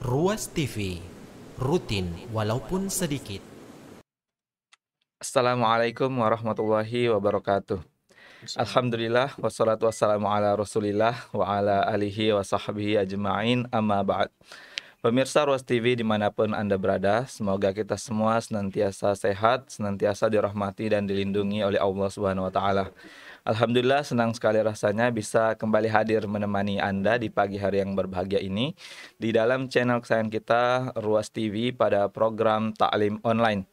Ruas TV rutin walaupun sedikit. Assalamualaikum warahmatullahi wabarakatuh. Alhamdulillah wassalatu wassalamu ala Rasulillah wa ala alihi wa sahbihi ajma'in amma ba'd. Pemirsa Ruas TV dimanapun Anda berada, semoga kita semua senantiasa sehat, senantiasa dirahmati dan dilindungi oleh Allah Subhanahu wa taala. Alhamdulillah senang sekali rasanya bisa kembali hadir menemani Anda di pagi hari yang berbahagia ini di dalam channel kesayangan kita Ruas TV pada program Taklim Online.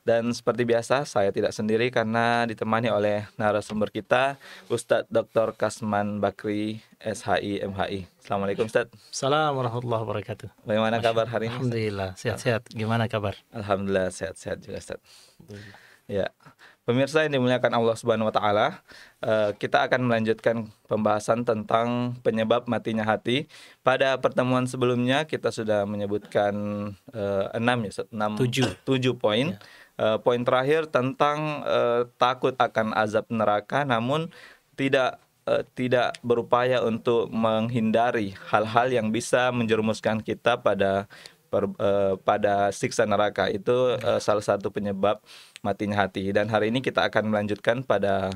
Dan seperti biasa saya tidak sendiri karena ditemani oleh narasumber kita Ustadz Dr. Kasman Bakri SHI MHI. Assalamualaikum Ustadz. Assalamualaikum warahmatullahi wabarakatuh. Bagaimana kabar hari ini? Alhamdulillah sehat-sehat. Gimana kabar? Alhamdulillah sehat-sehat juga Ustadz. Ya. Pemirsa yang dimuliakan Allah Subhanahu wa taala, eh, kita akan melanjutkan pembahasan tentang penyebab matinya hati. Pada pertemuan sebelumnya kita sudah menyebutkan eh, enam ya, enam tujuh tujuh poin. Ya. Eh, poin terakhir tentang takut akan azab neraka namun tidak tidak berupaya untuk menghindari hal-hal yang bisa menjerumuskan kita pada per, uh, pada siksa neraka itu uh, salah satu penyebab matinya hati dan hari ini kita akan melanjutkan pada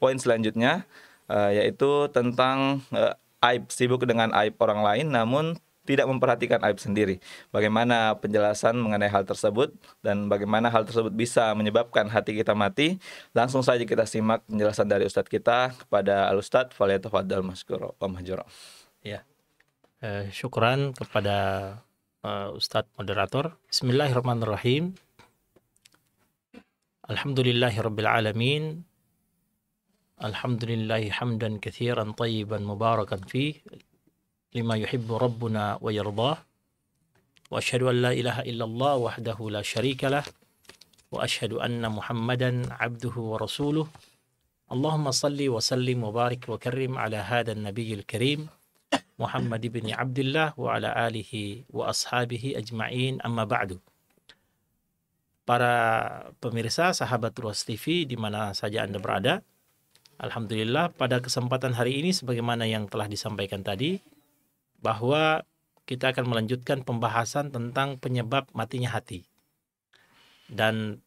poin selanjutnya uh, yaitu tentang uh, aib sibuk dengan aib orang lain namun tidak memperhatikan aib sendiri. Bagaimana penjelasan mengenai hal tersebut dan bagaimana hal tersebut bisa menyebabkan hati kita mati? Langsung saja kita simak penjelasan dari Ustadz kita kepada Al Ustadz Faliyatafadal Maskuro Pamajuro. Ya, eh, syukuran kepada uh, Ustadz moderator. Bismillahirrahmanirrahim. Alhamdulillahirrabbilalamin. Alhamdulillahi hamdan kathiran tayyiban mubarakan fi lima yuhibbu rabbuna wa yardah. Wa ashadu an la ilaha illallah wahdahu la sharika lah wa ashadu anna Muhammadan abduhu wa rasuluh. Allahumma salli wa sallim wa barik wa karim ala hadan nabiyyil karim. Muhammad ibn Abdullah wa ala alihi wa ashabihi ajma'in amma ba'du. Para pemirsa sahabat Ruas TV di mana saja Anda berada, Alhamdulillah pada kesempatan hari ini sebagaimana yang telah disampaikan tadi, bahwa kita akan melanjutkan pembahasan tentang penyebab matinya hati. Dan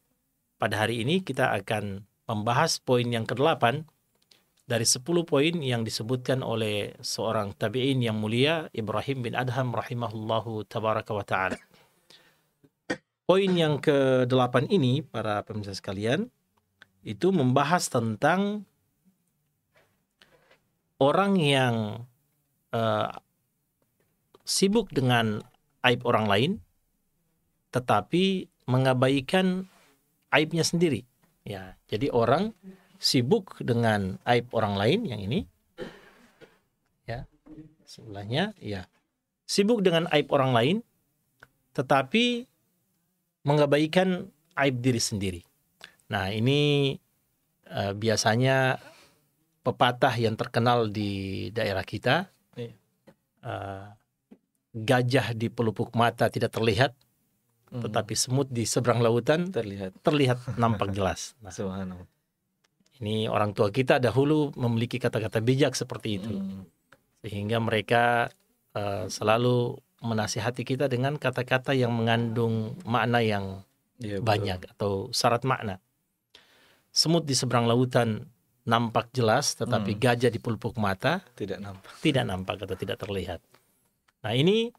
pada hari ini kita akan membahas poin yang ke-8 dari 10 poin yang disebutkan oleh seorang tabi'in yang mulia Ibrahim bin Adham rahimahullahu tabaraka wa ta'ala. Poin yang ke-8 ini para pemirsa sekalian itu membahas tentang orang yang uh, sibuk dengan aib orang lain tetapi mengabaikan aibnya sendiri ya jadi orang sibuk dengan aib orang lain yang ini ya sebelahnya ya sibuk dengan aib orang lain tetapi mengabaikan aib diri sendiri. Nah, ini uh, biasanya pepatah yang terkenal di daerah kita. Uh, gajah di pelupuk mata tidak terlihat, hmm. tetapi semut di seberang lautan terlihat terlihat nampak jelas. Nah, ini orang tua kita dahulu memiliki kata-kata bijak seperti itu. Hmm. Sehingga mereka uh, selalu menasihati kita dengan kata-kata yang mengandung makna yang ya, banyak atau syarat makna. Semut di seberang lautan nampak jelas, tetapi hmm. gajah di pelupuk mata tidak nampak. Tidak nampak atau tidak terlihat. Nah, ini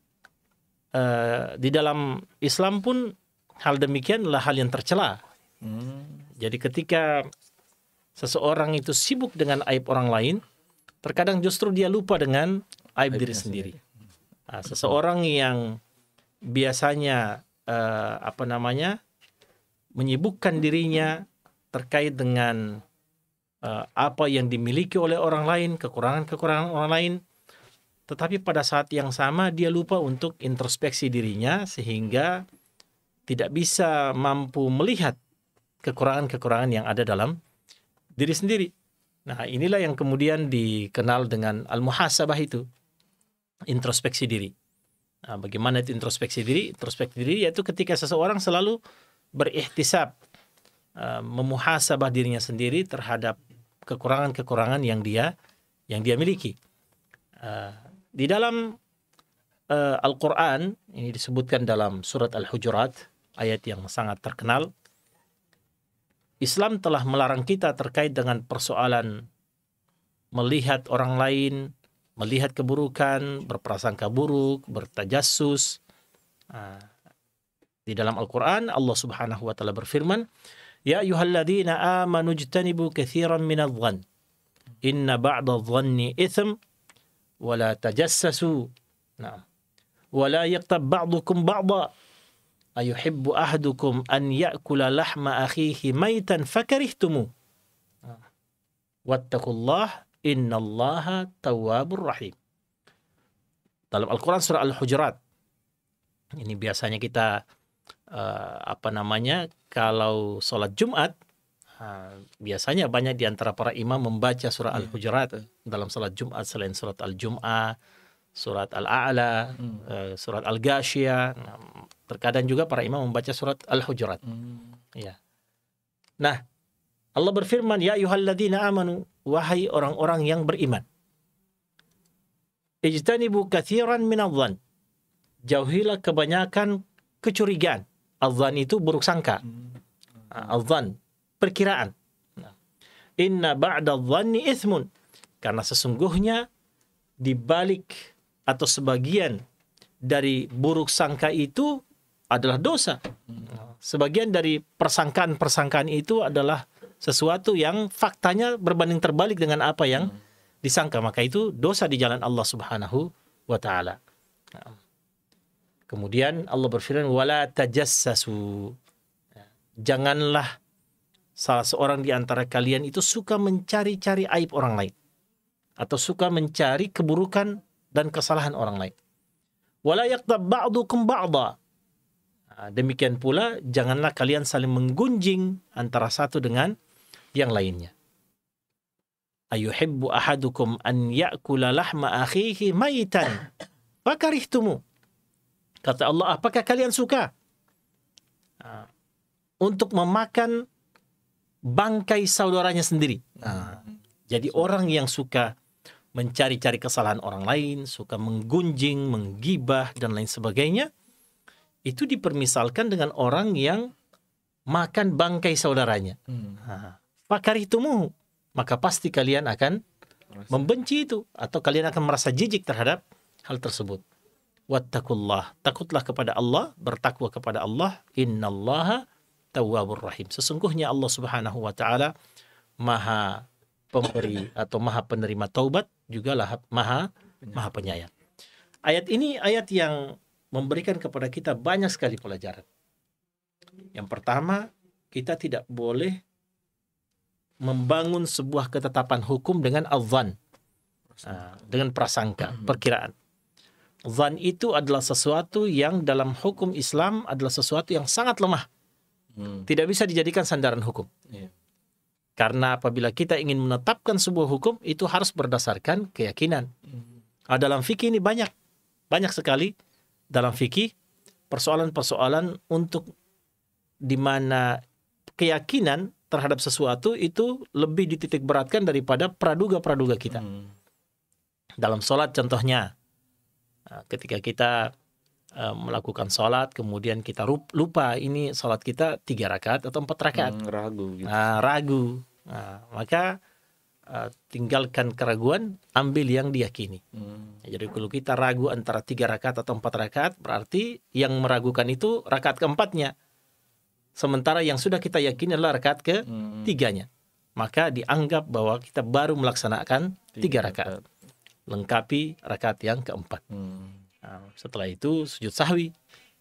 uh, di dalam Islam pun hal demikian adalah hal yang tercela. Hmm. Jadi ketika seseorang itu sibuk dengan aib orang lain, terkadang justru dia lupa dengan aib, aib diri sendiri. sendiri. Hmm. Nah, seseorang yang biasanya uh, apa namanya menyibukkan dirinya terkait dengan uh, apa yang dimiliki oleh orang lain, kekurangan-kekurangan orang lain, tetapi pada saat yang sama dia lupa untuk introspeksi dirinya sehingga tidak bisa mampu melihat kekurangan-kekurangan yang ada dalam diri sendiri. Nah, inilah yang kemudian dikenal dengan al-muhasabah itu. Introspeksi diri. Nah, bagaimana itu introspeksi diri? Introspeksi diri yaitu ketika seseorang selalu berihtisab, eh, memuhasabah dirinya sendiri terhadap kekurangan-kekurangan yang dia yang dia miliki. Eh, di dalam eh, Al-Qur'an ini disebutkan dalam surat Al-Hujurat, ayat yang sangat terkenal Islam telah melarang kita terkait dengan persoalan melihat orang lain, melihat keburukan, berprasangka buruk, bertajassus. Ah, di dalam Al-Quran Allah subhanahu wa ta'ala berfirman, Ya ayuhalladzina amanu jtanibu kathiran minadhan. Inna ba'da dhanni ithm, wa la tajassasu. Nah. Wa la yaktab ba'dukum ba'da ayuhibbu ahdukum an ya'kula lahma akhihi maitan fakarihtumu wattaqullah innallaha tawwabur rahim dalam Al-Quran surah Al-Hujurat ini biasanya kita uh, apa namanya kalau sholat Jumat uh, biasanya banyak di antara para imam membaca surah hmm, Al-Hujurat dalam sholat Jumat selain surat Al-Jum'ah surat Al-A'la, hmm. uh, surat Al-Ghashiyah. Nah, terkadang juga para imam membaca surat Al-Hujurat. Hmm. Ya. Nah, Allah berfirman, "Ya ayyuhalladzina amanu, wahai orang-orang yang beriman. Ijtanibu katsiran minadh-dhann." Jauhilah kebanyakan kecurigaan. Adhan itu buruk sangka. Hmm. Adhan, ah, perkiraan. Nah, Inna ba'da dhanni ithmun. Karena sesungguhnya di balik atau sebagian dari buruk sangka itu adalah dosa. Sebagian dari persangkaan-persangkaan itu adalah sesuatu yang faktanya berbanding terbalik dengan apa yang disangka. Maka itu dosa di jalan Allah Subhanahu wa taala. Nah. Kemudian Allah berfirman wala tajassasu. Nah, janganlah salah seorang di antara kalian itu suka mencari-cari aib orang lain atau suka mencari keburukan dan kesalahan orang lain. Wala yaktab ba'dukum ba'da. Ah, demikian pula, janganlah kalian saling menggunjing antara satu dengan yang lainnya. Ayuhibbu ahadukum an ya'kula lahma akhihi maitan. Fakarihtumu. Kata Allah, apakah kalian suka? Ah, untuk memakan bangkai saudaranya sendiri. Ah, jadi orang yang suka mencari-cari kesalahan orang lain, suka menggunjing, menggibah dan lain sebagainya, itu dipermisalkan dengan orang yang makan bangkai saudaranya. Hmm. itu mu maka pasti kalian akan merasa. membenci itu atau kalian akan merasa jijik terhadap hal tersebut. Wattakullah, takutlah kepada Allah, bertakwa kepada Allah. Innallaha tawwabur rahim. Sesungguhnya Allah Subhanahu wa taala Maha pemberi atau Maha penerima taubat juga lah maha maha penyayang. Ayat ini ayat yang memberikan kepada kita banyak sekali pelajaran. Yang pertama, kita tidak boleh membangun sebuah ketetapan hukum dengan azan, ah, dengan prasangka, hmm. perkiraan. Zan itu adalah sesuatu yang dalam hukum Islam adalah sesuatu yang sangat lemah. Hmm. Tidak bisa dijadikan sandaran hukum. Yeah. Karena apabila kita ingin menetapkan sebuah hukum itu harus berdasarkan keyakinan. Nah, dalam fikih ini banyak banyak sekali dalam fikih persoalan-persoalan untuk di mana keyakinan terhadap sesuatu itu lebih dititik beratkan daripada praduga-praduga kita. Hmm. Dalam sholat contohnya, ah, ketika kita Eh, melakukan sholat kemudian kita lupa ini sholat kita tiga rakaat atau empat rakaat hmm, ragu gitu. nah, ragu nah, maka uh, tinggalkan keraguan ambil yang diyakini hmm. jadi kalau kita ragu antara tiga rakaat atau empat rakaat berarti yang meragukan itu rakaat keempatnya sementara yang sudah kita yakini adalah rakaat hmm. ke tiganya maka dianggap bahwa kita baru melaksanakan tiga, tiga rakaat lengkapi rakaat yang keempat hmm. Nah, setelah itu sujud sahwi.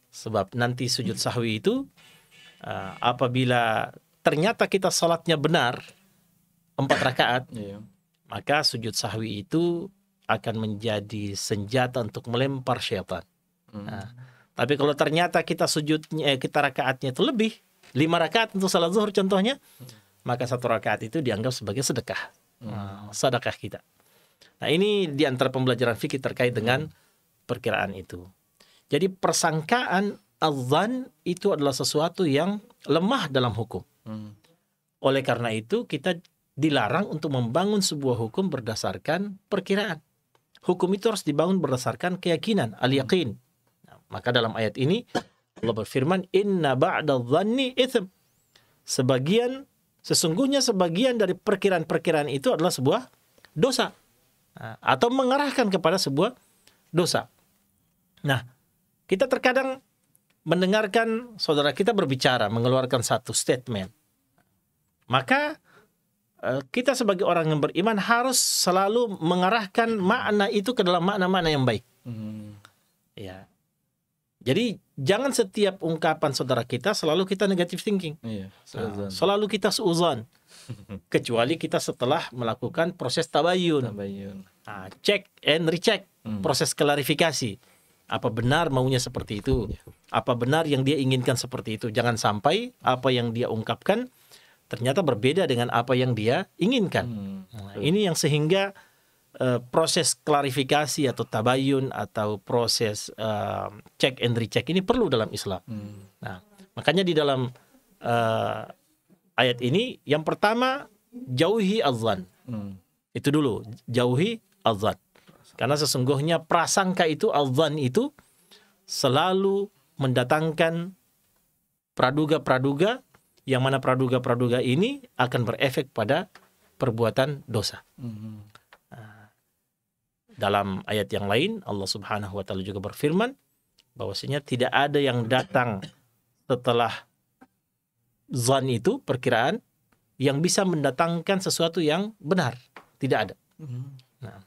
Sebab nanti sujud sahwi itu ah, apabila ternyata kita sholatnya benar empat rakaat, iya. maka sujud sahwi itu akan menjadi senjata untuk melempar syaitan. Hmm. Nah, tapi kalau ternyata kita sujudnya eh, kita rakaatnya itu lebih lima rakaat untuk salat zuhur contohnya, maka satu rakaat itu dianggap sebagai sedekah, hmm. ah, sedekah kita. Nah ini diantara pembelajaran fikih terkait dengan perkiraan itu. Jadi persangkaan azan itu adalah sesuatu yang lemah dalam hukum. Hmm. Oleh karena itu kita dilarang untuk membangun sebuah hukum berdasarkan perkiraan. Hukum itu harus dibangun berdasarkan keyakinan, al-yakin. Nah, maka dalam ayat ini Allah berfirman, "Inna ba'da dhanni ithm." Sebagian sesungguhnya sebagian dari perkiraan-perkiraan itu adalah sebuah dosa nah, atau mengarahkan kepada sebuah dosa. Nah, kita terkadang mendengarkan saudara kita berbicara, mengeluarkan satu statement. Maka eh, kita sebagai orang yang beriman harus selalu mengarahkan makna itu ke dalam makna-makna yang baik. Hmm. Ya. Jadi jangan setiap ungkapan saudara kita selalu kita negatif thinking. Iya, nah, selalu kita seuzon. Kecuali kita setelah melakukan proses tabayun. tabayun. Nah, check and recheck, hmm. proses klarifikasi apa benar maunya seperti itu ya. apa benar yang dia inginkan seperti itu jangan sampai apa yang dia ungkapkan ternyata berbeda dengan apa yang dia inginkan hmm. Nah, ini yang sehingga uh, proses klarifikasi atau tabayun atau proses uh, eh, check and recheck ini perlu dalam Islam hmm. nah makanya di dalam uh, ayat ini yang pertama jauhi azan hmm. itu dulu jauhi azan karena sesungguhnya prasangka itu, alvan itu selalu mendatangkan praduga-praduga yang mana praduga-praduga ini akan berefek pada perbuatan dosa. Mm-hmm. Dalam ayat yang lain Allah Subhanahu wa taala juga berfirman bahwasanya tidak ada yang datang setelah zan itu perkiraan yang bisa mendatangkan sesuatu yang benar, tidak ada. Mm-hmm. Nah,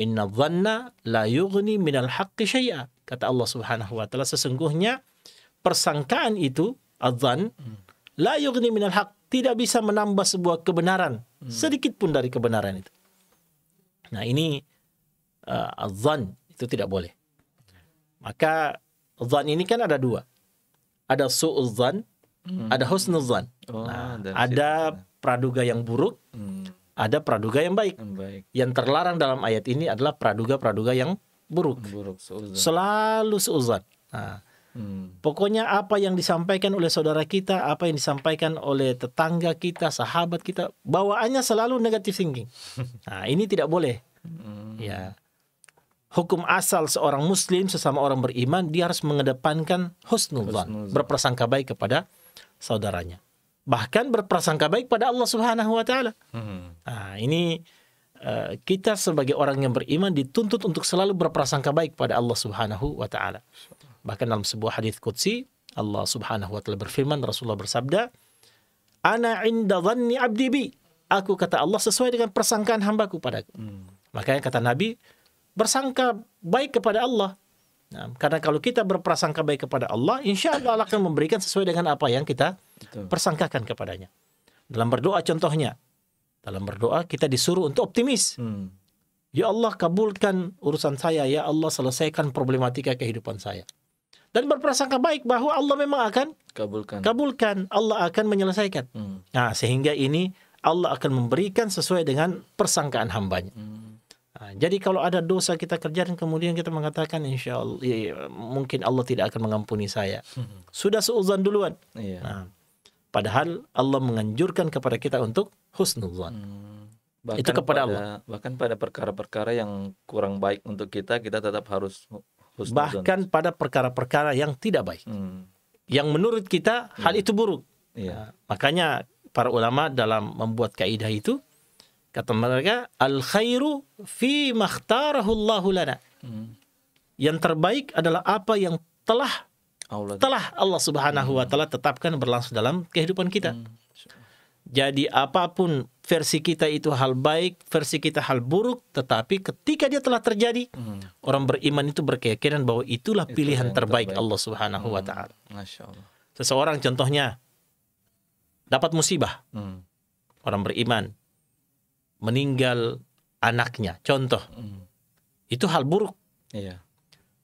Inna dhanna la yughni minal haqqi syai'a. Kata Allah Subhanahu wa taala sesungguhnya persangkaan itu adzan la yughni minal haqq tidak bisa menambah sebuah kebenaran hmm. sedikit pun dari kebenaran itu. Nah, ini uh, adhan itu tidak boleh. Maka adhan ini kan ada dua. Ada su'udhan, hmm. ada husnuzan. Oh, nah, ada praduga yang buruk, hmm ada praduga yang baik. yang baik. Yang terlarang dalam ayat ini adalah praduga-praduga yang buruk. buruk seuzan. Selalu seuzan. Nah, hmm. Pokoknya apa yang disampaikan oleh saudara kita, apa yang disampaikan oleh tetangga kita, sahabat kita, bawaannya selalu negatif thinking. Nah, ini tidak boleh. Hmm. Ya. Hukum asal seorang muslim sesama orang beriman dia harus mengedepankan husnuzan, berprasangka baik kepada saudaranya bahkan berprasangka baik pada Allah Subhanahu wa taala. Hmm. Nah, ini uh, kita sebagai orang yang beriman dituntut untuk selalu berprasangka baik pada Allah Subhanahu wa taala. Bahkan dalam sebuah hadis qudsi Allah Subhanahu wa taala berfirman Rasulullah bersabda, "Ana inda dhanni 'abdi bi." Aku kata Allah sesuai dengan persangkaan hambaku padaku. Hmm. Makanya kata Nabi, bersangka baik kepada Allah Nah, karena kalau kita berprasangka baik kepada Allah, insya Allah Allah akan memberikan sesuai dengan apa yang kita Betul. persangkakan kepadanya. Dalam berdoa contohnya, dalam berdoa kita disuruh untuk optimis. Hmm. Ya Allah kabulkan urusan saya, ya Allah selesaikan problematika kehidupan saya. Dan berprasangka baik bahwa Allah memang akan kabulkan. Kabulkan, Allah akan menyelesaikan. Hmm. Nah, sehingga ini Allah akan memberikan sesuai dengan persangkaan hambanya. Hmm jadi kalau ada dosa kita kerjakan kemudian kita mengatakan insya Allah ya, ya, mungkin Allah tidak akan mengampuni saya. Hmm. Sudah seuzan duluan. Iya. Nah, padahal Allah menganjurkan kepada kita untuk husnuzan. Hmm. itu kepada pada, Allah. Bahkan pada perkara-perkara yang kurang baik untuk kita kita tetap harus husnuzan. Bahkan pada perkara-perkara yang tidak baik. Hmm. Yang menurut kita hal iya. itu buruk. Iya. Nah, makanya para ulama dalam membuat kaidah itu Kata mereka, al khairu fi makhtarahu Allah lana. Hmm. Yang terbaik adalah apa yang telah Allah. telah Allah Subhanahu wa hmm. taala tetapkan berlangsung dalam kehidupan kita. Hmm. Jadi apapun versi kita itu hal baik, versi kita hal buruk, tetapi ketika dia telah terjadi, hmm. orang beriman itu berkeyakinan bahwa itulah itu pilihan terbaik, terbaik Allah Subhanahu hmm. wa taala. Seseorang contohnya dapat musibah. Hmm. Orang beriman meninggal anaknya. Contoh, mm. itu hal buruk. Iya.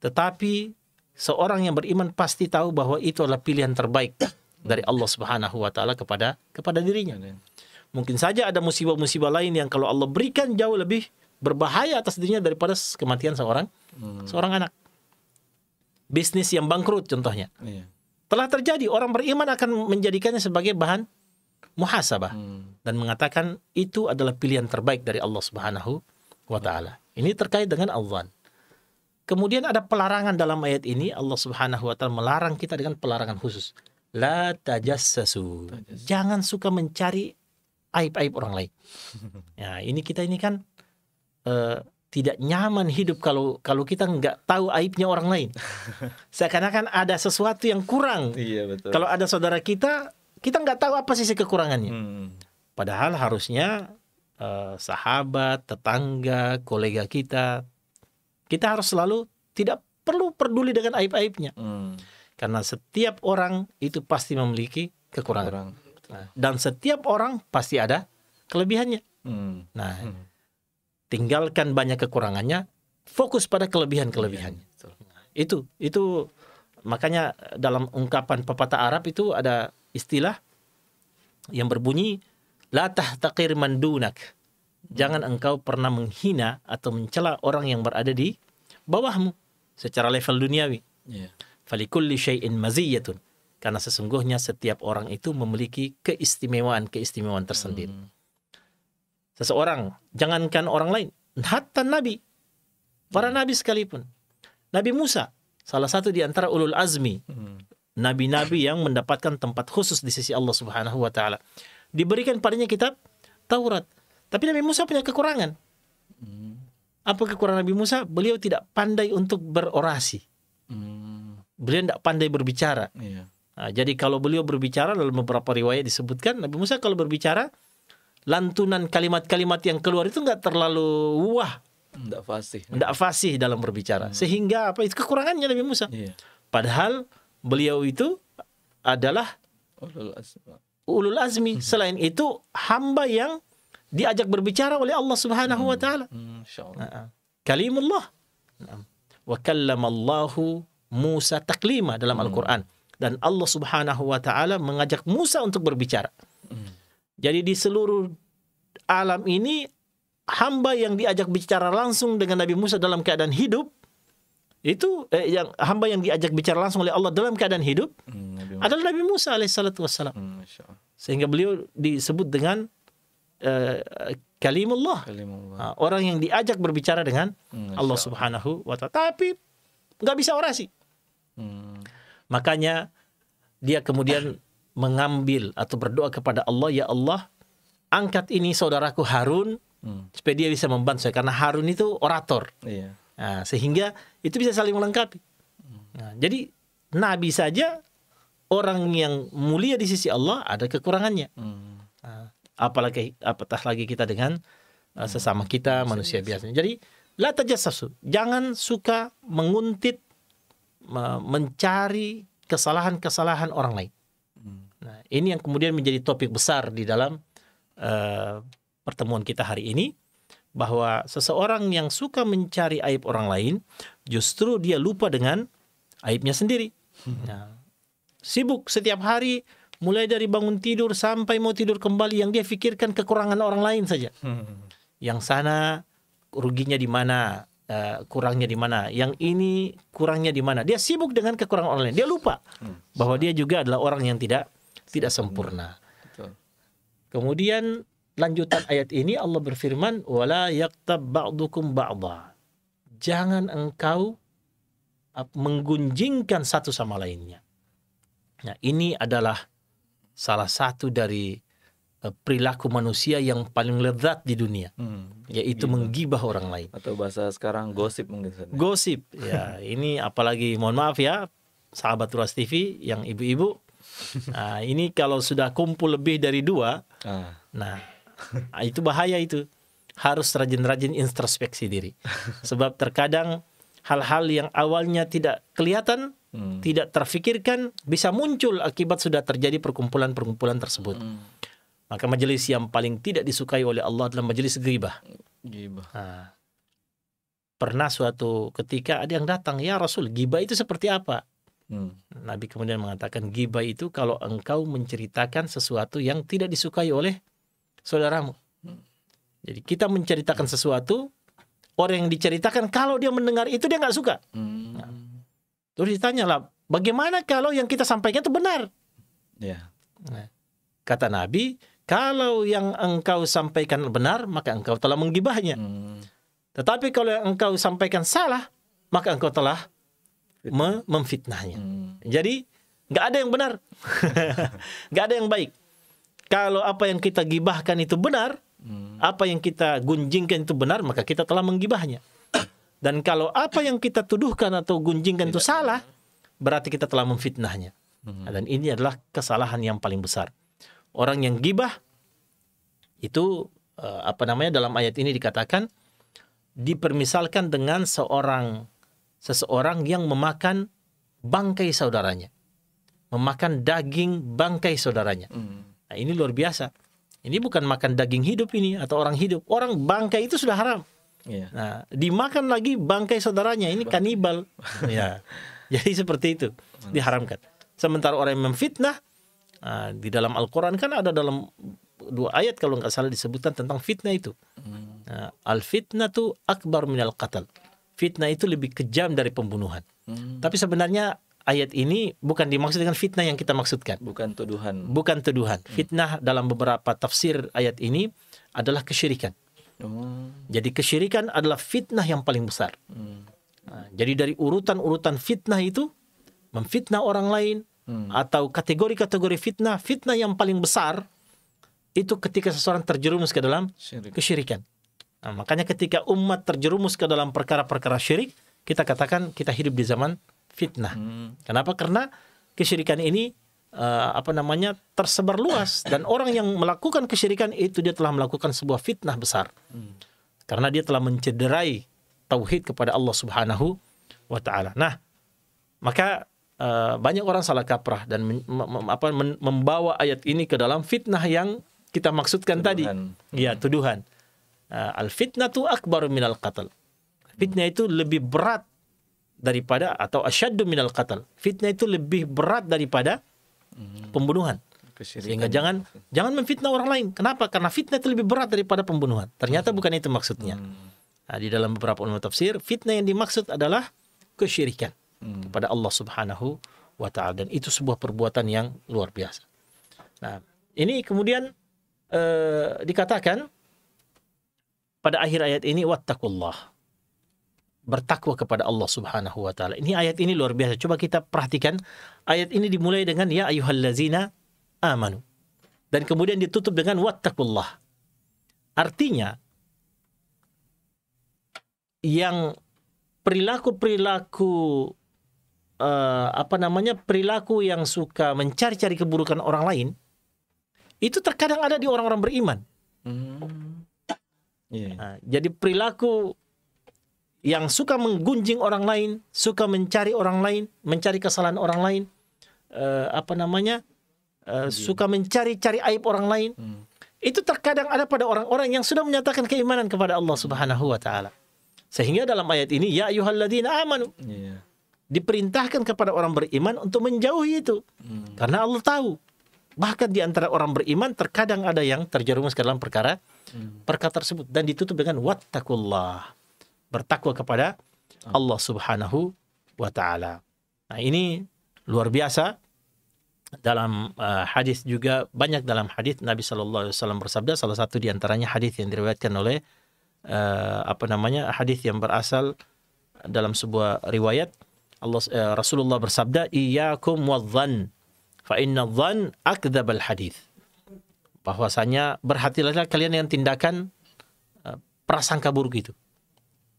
Tetapi seorang yang beriman pasti tahu bahwa itu adalah pilihan terbaik dari Allah Subhanahu wa taala kepada kepada dirinya. Mungkin saja ada musibah-musibah lain yang kalau Allah berikan jauh lebih berbahaya atas dirinya daripada kematian seorang mm. seorang anak. Bisnis yang bangkrut contohnya. Iya. Telah terjadi orang beriman akan menjadikannya sebagai bahan muhasabah hmm. dan mengatakan itu adalah pilihan terbaik dari Allah Subhanahu wa taala. Ini terkait dengan azan. Kemudian ada pelarangan dalam ayat ini Allah Subhanahu wa taala melarang kita dengan pelarangan khusus. La tajassasu. Jangan suka mencari aib-aib orang lain. Ya, ini kita ini kan uh, tidak nyaman hidup kalau kalau kita nggak tahu aibnya orang lain. Seakan-akan ada sesuatu yang kurang. Iya, betul. Kalau ada saudara kita kita nggak tahu apa sisi kekurangannya. Hmm. Padahal harusnya eh, sahabat, tetangga, kolega kita, kita harus selalu tidak perlu peduli dengan aib-aibnya. Hmm. Karena setiap orang itu pasti memiliki kekurangan. Kurang. Nah, dan setiap orang pasti ada kelebihannya. Hmm. Nah, hmm. tinggalkan banyak kekurangannya, fokus pada kelebihan-kelebihannya. Iya, itu itu makanya dalam ungkapan pepatah Arab itu ada istilah yang berbunyi la tahtaqir man Jangan engkau pernah menghina atau mencela orang yang berada di bawahmu secara level duniawi. Yeah. Falikulli syai'in maziyatun. Karena sesungguhnya setiap orang itu memiliki keistimewaan-keistimewaan tersendiri. Hmm. Seseorang, jangankan orang lain, hatta nabi, para hmm. nabi sekalipun. Nabi Musa, salah satu di antara ulul azmi, hmm nabi-nabi yang mendapatkan tempat khusus di sisi Allah Subhanahu wa taala. Diberikan padanya kitab Taurat. Tapi Nabi Musa punya kekurangan. Hmm. Apa kekurangan Nabi Musa? Beliau tidak pandai untuk berorasi. Hmm. Beliau tidak pandai berbicara. Iya. Nah, jadi kalau beliau berbicara dalam beberapa riwayat disebutkan Nabi Musa kalau berbicara lantunan kalimat-kalimat yang keluar itu nggak terlalu wah, tidak fasih, tidak fasih dalam berbicara. Hmm. Sehingga apa itu kekurangannya Nabi Musa. Iya. Padahal beliau itu adalah ulul azmi. Ulul azmi. Hmm. Selain itu hamba yang diajak berbicara oleh Allah Subhanahu wa hmm. taala. Hmm, kalimullah. Wa kallamallahu Musa taklima dalam Al-Qur'an dan Allah Subhanahu wa taala mengajak Musa untuk berbicara. Jadi di seluruh alam ini hamba yang diajak bicara langsung dengan Nabi Musa dalam keadaan hidup itu eh, yang hamba yang diajak bicara langsung oleh Allah dalam keadaan hidup hmm, adalah Nabi Musa alaihissalatu wassalam hmm, sehingga beliau disebut dengan uh, kalimullah, kalimullah. Uh, orang yang diajak berbicara dengan hmm, Allah subhanahu wa taala tapi nggak bisa orasi hmm. makanya dia kemudian mengambil atau berdoa kepada Allah ya Allah angkat ini saudaraku Harun hmm. supaya dia bisa membantu saya karena Harun itu orator iya Nah, sehingga itu bisa saling melengkapi. Nah, jadi nabi saja orang yang mulia di sisi Allah ada kekurangannya. Hmm. Nah, apalagi apatah lagi kita dengan uh, sesama kita hmm. manusia biasanya. Jadi la tajassasu, jangan suka menguntit mencari kesalahan-kesalahan orang lain. Hmm. Nah, ini yang kemudian menjadi topik besar di dalam uh, pertemuan kita hari ini bahwa seseorang yang suka mencari aib orang lain justru dia lupa dengan aibnya sendiri. Nah, sibuk setiap hari mulai dari bangun tidur sampai mau tidur kembali yang dia pikirkan kekurangan orang lain saja. Hmm. Yang sana ruginya di mana, uh, kurangnya di mana, yang ini kurangnya di mana. Dia sibuk dengan kekurangan orang lain. Dia lupa hmm. bahwa dia juga adalah orang yang tidak tidak sempurna. Kemudian lanjutan ayat ini Allah berfirman wala yaktab ba'dukum ba'da. Jangan engkau menggunjingkan satu sama lainnya. Nah, ini adalah salah satu dari eh, perilaku manusia yang paling lezat di dunia, hmm, yaitu gitu. menggibah orang lain. Atau bahasa sekarang gosip mungkin. Gosip, ya ini apalagi mohon maaf ya, sahabat Ruas TV yang ibu-ibu. Nah, ini kalau sudah kumpul lebih dari dua, ah. nah Ah, itu bahaya itu. Harus rajin-rajin introspeksi diri. Sebab terkadang hal-hal yang awalnya tidak kelihatan, hmm. tidak terfikirkan bisa muncul akibat sudah terjadi perkumpulan-perkumpulan tersebut. Hmm. Maka majelis yang paling tidak disukai oleh Allah adalah majelis ghibah. Ghibah. Nah, pernah suatu ketika ada yang datang, "Ya Rasul, gibah itu seperti apa?" Hmm. Nabi kemudian mengatakan gibah itu kalau engkau menceritakan sesuatu yang tidak disukai oleh saudaramu. Jadi kita menceritakan sesuatu, orang yang diceritakan kalau dia mendengar itu dia nggak suka. Hmm. Nah, terus lah bagaimana kalau yang kita sampaikan itu benar? Ya. Nah, kata Nabi, kalau yang engkau sampaikan benar, maka engkau telah menggibahnya. Hmm. Tetapi kalau yang engkau sampaikan salah, maka engkau telah mem memfitnahnya. Hmm. Jadi nggak ada yang benar, nggak ada yang baik. Kalau apa yang kita gibahkan itu benar, hmm. apa yang kita gunjingkan itu benar, maka kita telah menggibahnya. Dan kalau apa yang kita tuduhkan atau gunjingkan itu salah, berarti kita telah memfitnahnya. Hmm. Dan ini adalah kesalahan yang paling besar. Orang yang gibah itu eh, apa namanya dalam ayat ini dikatakan dipermisalkan dengan seorang seseorang yang memakan bangkai saudaranya, memakan daging bangkai saudaranya. Hmm. Nah, ini luar biasa. Ini bukan makan daging hidup ini atau orang hidup. Orang bangkai itu sudah haram. Yeah. Nah, dimakan lagi bangkai saudaranya ini kanibal. ya. Jadi seperti itu diharamkan. Sementara orang yang memfitnah nah, di dalam Al-Qur'an kan ada dalam dua ayat kalau nggak salah disebutkan tentang fitnah itu. Hmm. Nah, al fitnah tuh akbar minal qatal. Fitnah itu lebih kejam dari pembunuhan. Hmm. Tapi sebenarnya ayat ini bukan dimaksud dengan fitnah yang kita maksudkan. Bukan tuduhan. Bukan tuduhan. Hmm. Fitnah dalam beberapa tafsir ayat ini adalah kesyirikan. Hmm. Jadi kesyirikan adalah fitnah yang paling besar. Hmm. Nah, jadi dari urutan-urutan fitnah itu memfitnah orang lain hmm. atau kategori-kategori fitnah, fitnah yang paling besar itu ketika seseorang terjerumus ke dalam Syirik. kesyirikan. Nah, makanya ketika umat terjerumus ke dalam perkara-perkara syirik, kita katakan kita hidup di zaman fitnah. Hmm. Kenapa? Karena kesyirikan ini uh, apa namanya tersebar luas dan orang yang melakukan kesyirikan itu dia telah melakukan sebuah fitnah besar. Hmm. Karena dia telah mencederai tauhid kepada Allah Subhanahu wa taala. Nah, maka uh, banyak orang salah kaprah dan apa, men, membawa ayat ini ke dalam fitnah yang kita maksudkan tuduhan. tadi. Iya, tuduhan. Uh, eh, al fitnah tu akbar minal qatl. Fitnah itu lebih berat daripada atau asyaddu minal qatal. Fitnah itu lebih berat daripada hmm. pembunuhan. Kesirikan. Sehingga jangan jangan memfitnah orang lain. Kenapa? Karena fitnah itu lebih berat daripada pembunuhan. Ternyata hmm. bukan itu maksudnya. Hmm. Nah, di dalam beberapa ulama tafsir, fitnah yang dimaksud adalah kesyirikan kepada Allah Subhanahu wa taala dan itu sebuah perbuatan yang luar biasa. Nah, ini kemudian uh, dikatakan pada akhir ayat ini wattaqullah bertakwa kepada Allah Subhanahu wa taala. Ini ayat ini luar biasa. Coba kita perhatikan ayat ini dimulai dengan ya ayyuhallazina amanu. Dan kemudian ditutup dengan wattaqullah. Artinya yang perilaku-perilaku uh, apa namanya? perilaku yang suka mencari-cari keburukan orang lain itu terkadang ada di orang-orang beriman. Hmm. Yeah. Nah, jadi perilaku yang suka menggunjing orang lain, suka mencari orang lain, mencari kesalahan orang lain, uh, apa namanya, uh, suka mencari-cari aib orang lain. Hmm. Itu terkadang ada pada orang-orang yang sudah menyatakan keimanan kepada Allah Subhanahu wa taala. Sehingga dalam ayat ini ya yuhaladina amanu. Yeah. Diperintahkan kepada orang beriman untuk menjauhi itu. Hmm. Karena Allah tahu. Bahkan di antara orang beriman terkadang ada yang terjerumus ke dalam perkara hmm. perkara tersebut dan ditutup dengan wattaqullah bertakwa kepada Allah Subhanahu wa taala. Nah, ini luar biasa dalam uh, hadis juga banyak dalam hadis Nabi Shallallahu Alaihi Wasallam bersabda salah satu di antaranya hadis yang diriwayatkan oleh uh, apa namanya hadis yang berasal dalam sebuah riwayat Allah uh, Rasulullah bersabda iyyakum wadzan fa inna dzan akdzabal hadis bahwasanya berhati-hatilah kalian yang tindakan uh, prasangka buruk itu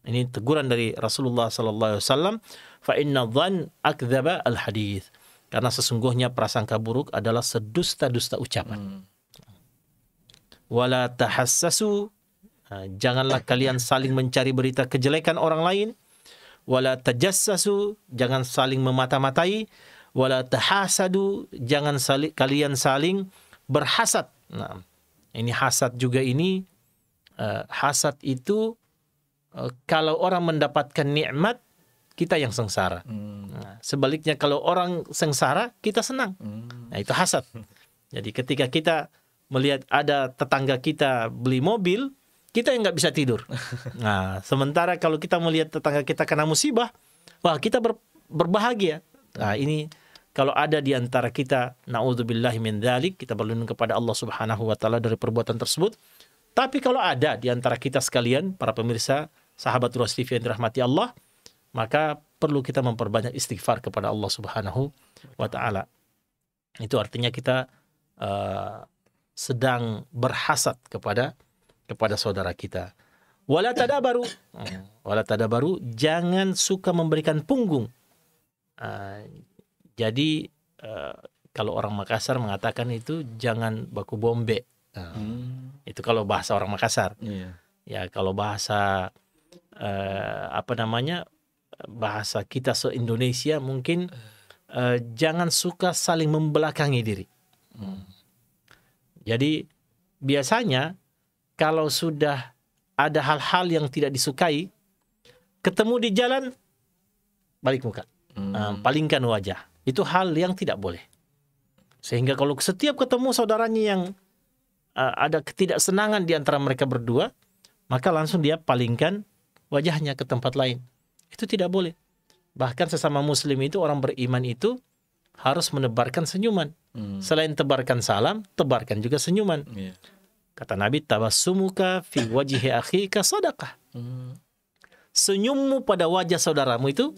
ini teguran dari Rasulullah sallallahu alaihi wasallam, fa inna dhann akdzaba al hadis. Karena sesungguhnya prasangka buruk adalah sedusta-dusta ucapan. Hmm. tahassasu nah, janganlah kalian saling mencari berita kejelekan orang lain. Wala tajassasu, jangan saling memata-matai. Wala tahasadu, jangan saling, kalian saling berhasad. Nah, ini hasad juga ini uh, hasad itu Eh, kalau orang mendapatkan nikmat kita yang sengsara. Hmm. Nah, sebaliknya kalau orang sengsara kita senang. Hmm. Nah itu hasad. Jadi ketika kita melihat ada tetangga kita beli mobil, kita yang nggak bisa tidur. Nah sementara kalau kita melihat tetangga kita kena musibah, wah kita ber, berbahagia. Nah ini kalau ada di antara kita naudzubillah min dzalik, kita berlindung kepada Allah Subhanahu wa taala dari perbuatan tersebut. Tapi kalau ada di antara kita sekalian para pemirsa sahabat TV yang dirahmati Allah, maka perlu kita memperbanyak istighfar kepada Allah Subhanahu wa taala. Itu artinya kita uh, sedang berhasad kepada kepada saudara kita. Wala tadabaru. Hmm, wala tadabaru, jangan suka memberikan punggung. Uh, jadi uh, kalau orang Makassar mengatakan itu jangan baku bombe. Uh, hmm. Itu kalau bahasa orang Makassar. Yeah. Ya kalau bahasa uh, apa namanya bahasa kita se Indonesia mungkin uh, jangan suka saling membelakangi diri. Hmm. Jadi biasanya kalau sudah ada hal-hal yang tidak disukai, ketemu di jalan balik muka, hmm. uh, palingkan wajah. Itu hal yang tidak boleh. Sehingga kalau setiap ketemu saudaranya yang uh, ada ketidaksenangan di antara mereka berdua, maka langsung dia palingkan wajahnya ke tempat lain. Itu tidak boleh. Bahkan sesama muslim itu orang beriman itu harus menebarkan senyuman. Hmm. Selain tebarkan salam, tebarkan juga senyuman. Yeah. Kata Nabi, tabassumuka fi wajhi akhika sadaqah. Hmm. Senyummu pada wajah saudaramu itu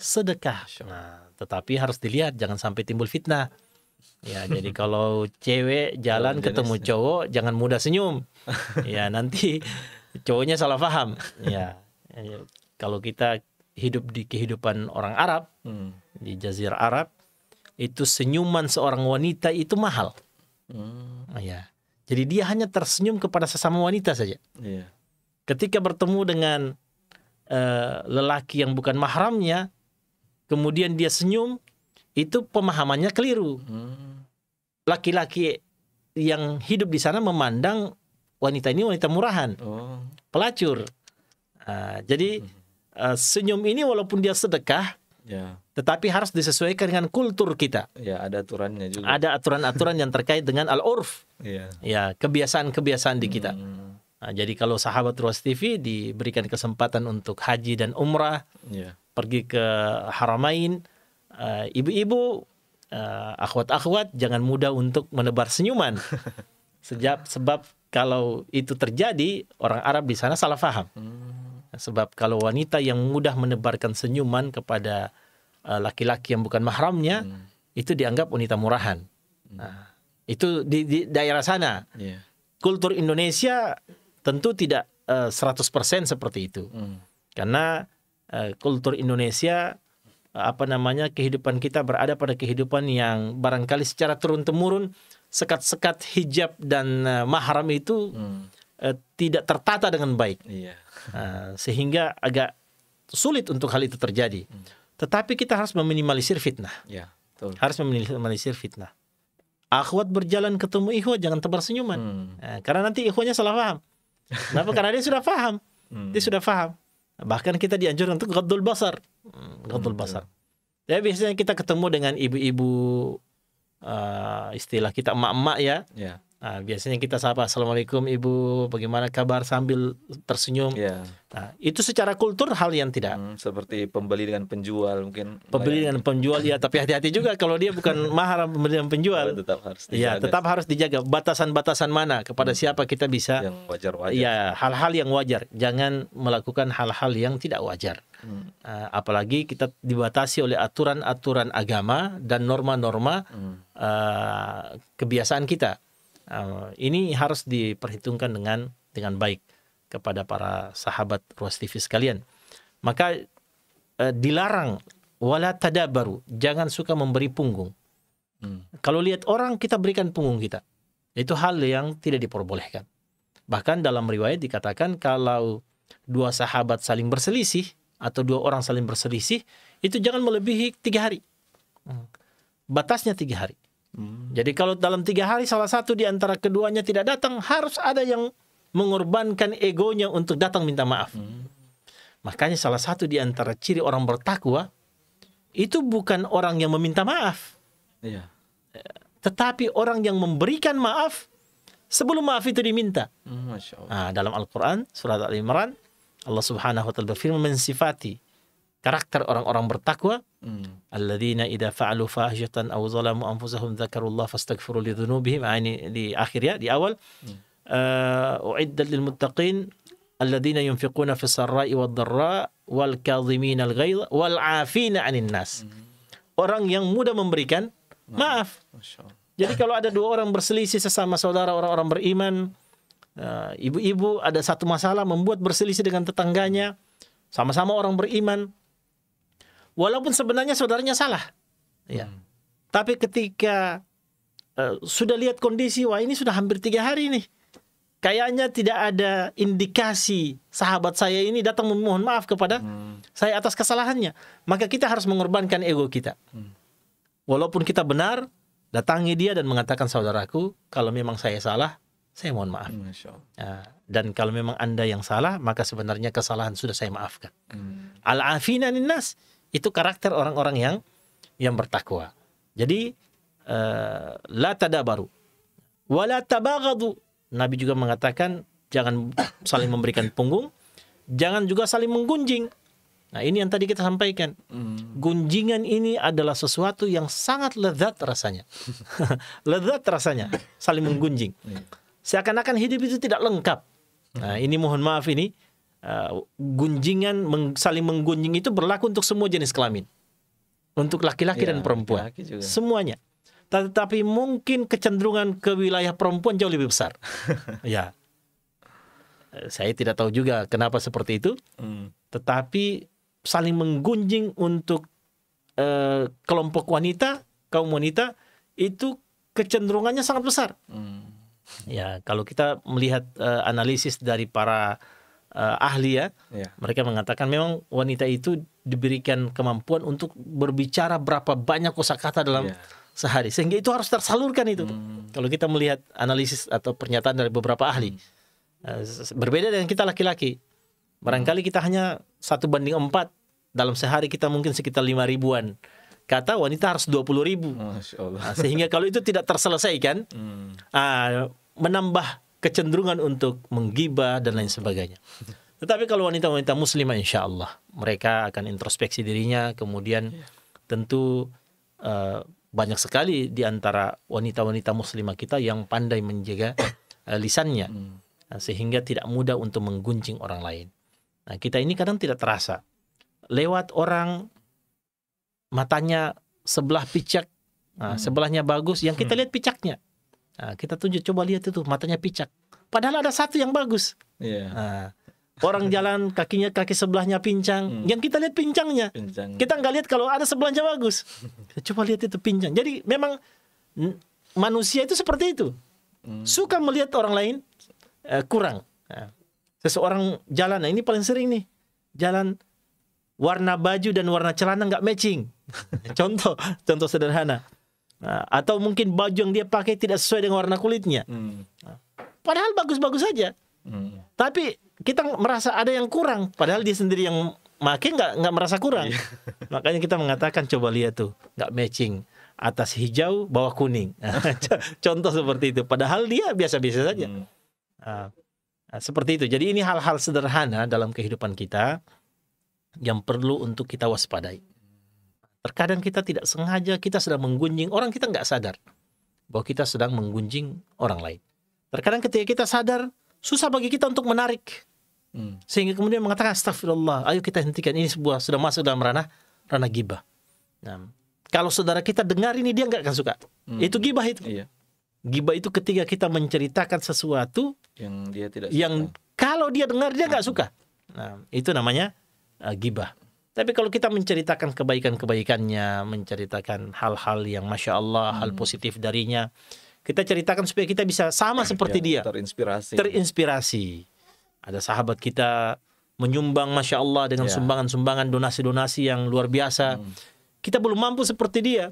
sedekah. Nah, tetapi harus dilihat jangan sampai timbul fitnah. Ya, jadi kalau cewek jalan ketemu cowok jangan mudah senyum. Ya, nanti cowoknya salah paham. Ya, Eh, kalau kita hidup di kehidupan orang Arab hmm. di Jazir Arab itu senyuman seorang wanita itu mahal hmm. Ah, ya jadi dia hanya tersenyum kepada sesama wanita saja yeah. ketika bertemu dengan uh, lelaki yang bukan mahramnya kemudian dia senyum itu pemahamannya keliru hmm. laki-laki hmm. yang hidup di sana memandang wanita ini wanita murahan oh. pelacur Ah, jadi uh, senyum ini walaupun dia sedekah, ya. tetapi harus disesuaikan dengan kultur kita. Ya, ada aturannya juga. Ada aturan-aturan yang terkait dengan al-urf. Ya, ya kebiasaan-kebiasaan di kita. Hmm. jadi kalau sahabat Ruas TV diberikan kesempatan untuk haji dan umrah, ya. pergi ke haramain, uh, ibu-ibu, uh, akhwat-akhwat jangan mudah untuk menebar senyuman. Sejak sebab kalau itu terjadi orang Arab di sana salah faham. Hmm Sebab kalau wanita yang mudah menebarkan senyuman kepada uh, laki-laki uh, yang bukan mahramnya, hmm. itu dianggap wanita murahan. Hmm. Nah, itu di, di daerah sana. Yeah. Kultur Indonesia tentu tidak uh, 100% seperti itu. Hmm. Karena uh, kultur Indonesia apa namanya kehidupan kita berada pada kehidupan yang barangkali secara turun temurun sekat-sekat hijab dan uh, mahram itu hmm Eh, tidak tertata dengan baik, iya. uh, sehingga agak sulit untuk hal itu terjadi. Hmm. Tetapi kita harus meminimalisir fitnah. Ya, betul. Harus meminimalisir fitnah. Akhwat berjalan ketemu ikhwat jangan tebar senyuman, hmm. uh, karena nanti ikhwatnya salah paham. Kenapa? karena dia sudah paham, hmm. dia sudah paham. Bahkan kita dianjurkan untuk gadul basar, hmm, gadul hmm, basar. Ya biasanya kita ketemu dengan ibu-ibu uh, istilah kita emak-emak ya. Yeah. Nah, biasanya kita sapa assalamualaikum ibu, bagaimana kabar sambil tersenyum. Yeah. Nah, itu secara kultur hal yang tidak. Hmm, seperti pembeli dengan penjual mungkin. Pembeli dengan penjual ya, tapi hati-hati juga kalau dia bukan mahar pembeli dengan penjual. Iya, tetap harus. Iya, dijaga. Ya, tetap harus dijaga batasan-batasan mana kepada hmm. siapa kita bisa. Yang wajar-wajar. Ya, hal-hal yang wajar. Jangan melakukan hal-hal yang tidak wajar. Hmm. Uh, apalagi kita dibatasi oleh aturan-aturan agama dan norma-norma hmm. uh, kebiasaan kita Eh, ini harus diperhitungkan dengan dengan baik kepada para sahabat Ruas TV sekalian. Maka dilarang eh, dilarang wala tadabaru, jangan suka memberi punggung. Hmm. Kalau lihat orang kita berikan punggung kita. Itu hal yang tidak diperbolehkan. Bahkan dalam riwayat dikatakan kalau dua sahabat saling berselisih atau dua orang saling berselisih, itu jangan melebihi tiga hari. Hmm. Batasnya tiga hari. Hmm. Jadi kalau dalam tiga hari salah satu di antara keduanya tidak datang, harus ada yang mengorbankan egonya untuk datang minta maaf. Hmm. Makanya salah satu di antara ciri orang bertakwa itu bukan orang yang meminta maaf, iya. tetapi orang yang memberikan maaf sebelum maaf itu diminta. Hmm, Masya Nah, dalam Al-Quran surat Al Imran Allah Subhanahu Wa Taala berfirman mensifati karakter orang-orang bertakwa hmm. alladzina idza fa'alu fahishatan aw zalamu anfusahum dzakarullaha fastaghfiru lidzunubihim dzunubihim ah, ini di akhir ya di awal hmm. eh, uidda lil muttaqin alladzina yunfiquna fis sarai wad dharra wal kadhimina al ghaidha wal 'afina 'anil nas hmm. orang yang mudah memberikan nah, maaf jadi kalau ada dua orang berselisih sesama saudara orang-orang beriman eh, ibu-ibu ada satu masalah membuat berselisih dengan tetangganya sama-sama orang beriman walaupun sebenarnya saudaranya salah. Ya. Hmm. Tapi ketika uh, sudah lihat kondisi, wah ini sudah hampir tiga hari nih. Kayaknya tidak ada indikasi sahabat saya ini datang memohon maaf kepada hmm. saya atas kesalahannya. Maka kita harus mengorbankan ego kita. Hmm. Walaupun kita benar, datangi dia dan mengatakan saudaraku, kalau memang saya salah, saya mohon maaf. Hmm, ya, dan kalau memang anda yang salah, maka sebenarnya kesalahan sudah saya maafkan. Hmm. Al-afina nas itu karakter orang-orang yang yang bertakwa. Jadi uh, la tadabaru wala tabaghadu. Nabi juga mengatakan jangan saling memberikan punggung, jangan juga saling menggunjing. Nah, ini yang tadi kita sampaikan. Hmm. Gunjingan ini adalah sesuatu yang sangat lezat rasanya. lezat rasanya saling menggunjing. Iya. Seakan-akan hidup itu tidak lengkap. Nah, ini mohon maaf ini Eh, gunjingan meng, saling menggunjing itu berlaku untuk semua jenis kelamin untuk laki-laki ya, dan perempuan laki juga. semuanya tetapi mungkin kecenderungan ke wilayah perempuan jauh lebih besar ya eh, saya tidak tahu juga kenapa seperti itu hmm. tetapi saling menggunjing untuk uh, kelompok wanita kaum wanita itu kecenderungannya sangat besar hmm. ya kalau kita melihat uh, analisis dari para uh, ahli ya. ya. Mereka mengatakan memang wanita itu diberikan kemampuan untuk berbicara berapa banyak kosa kata dalam ya. sehari sehingga itu harus tersalurkan itu. Hmm. Kalau kita melihat analisis atau pernyataan dari beberapa ahli hmm. Eh, berbeda dengan kita laki-laki. Barangkali kita hanya satu banding empat dalam sehari kita mungkin sekitar lima ribuan kata wanita harus dua puluh ribu. Nah, sehingga kalau itu tidak terselesaikan, hmm. uh, menambah kecenderungan untuk menggibah dan lain sebagainya. Tetapi kalau wanita-wanita muslimah insya Allah mereka akan introspeksi dirinya kemudian ya. tentu uh, banyak sekali di antara wanita-wanita muslimah kita yang pandai menjaga uh, lisannya hmm. eh, sehingga tidak mudah untuk menggunjing orang lain. Nah, kita ini kadang tidak terasa. Lewat orang matanya sebelah picak, nah, hmm. sebelahnya bagus, yang kita hmm. lihat picaknya. Nah, kita tunjuk coba lihat itu matanya picak. Padahal ada satu yang bagus. Yeah. Nah, orang jalan kakinya kaki sebelahnya pincang. Hmm. Yang kita lihat pincangnya. Pincang. Kita nggak lihat kalau ada sebelahnya bagus. Kita coba lihat itu pincang. Jadi memang manusia itu seperti itu. Hmm. Suka melihat orang lain uh, kurang. Nah, seseorang jalan, nah ini paling sering nih. Jalan warna baju dan warna celana nggak matching. contoh, contoh sederhana atau mungkin baju yang dia pakai tidak sesuai dengan warna kulitnya. Hmm. Padahal bagus-bagus saja. Hmm. Tapi kita merasa ada yang kurang, padahal dia sendiri yang makin nggak nggak merasa kurang. Iya. Makanya kita mengatakan coba lihat tuh, nggak matching atas hijau, bawah kuning. Contoh seperti itu. Padahal dia biasa-biasa saja. Hmm. Nah, seperti itu. Jadi ini hal-hal sederhana dalam kehidupan kita yang perlu untuk kita waspadai. Terkadang kita tidak sengaja, kita sedang menggunjing orang kita nggak sadar bahwa kita sedang menggunjing orang lain. Terkadang ketika kita sadar, susah bagi kita untuk menarik. Hmm. Sehingga kemudian mengatakan astagfirullah, ayo kita hentikan ini sebuah sudah masuk dalam ranah ranah gibah. Nah, kalau saudara kita dengar ini dia nggak akan suka. Hmm. Itu gibah itu. Iya. Gibah itu ketika kita menceritakan sesuatu yang dia tidak suka. Yang kalau dia dengar dia nggak suka. Nah, itu namanya uh, gibah. Tapi kalau kita menceritakan kebaikan-kebaikannya, menceritakan hal-hal yang masya Allah, hmm. hal positif darinya, kita ceritakan supaya kita bisa sama ya, seperti dia. Terinspirasi. Terinspirasi. Ada sahabat kita menyumbang masya Allah dengan ya. sumbangan-sumbangan donasi-donasi yang luar biasa. Hmm. Kita belum mampu seperti dia.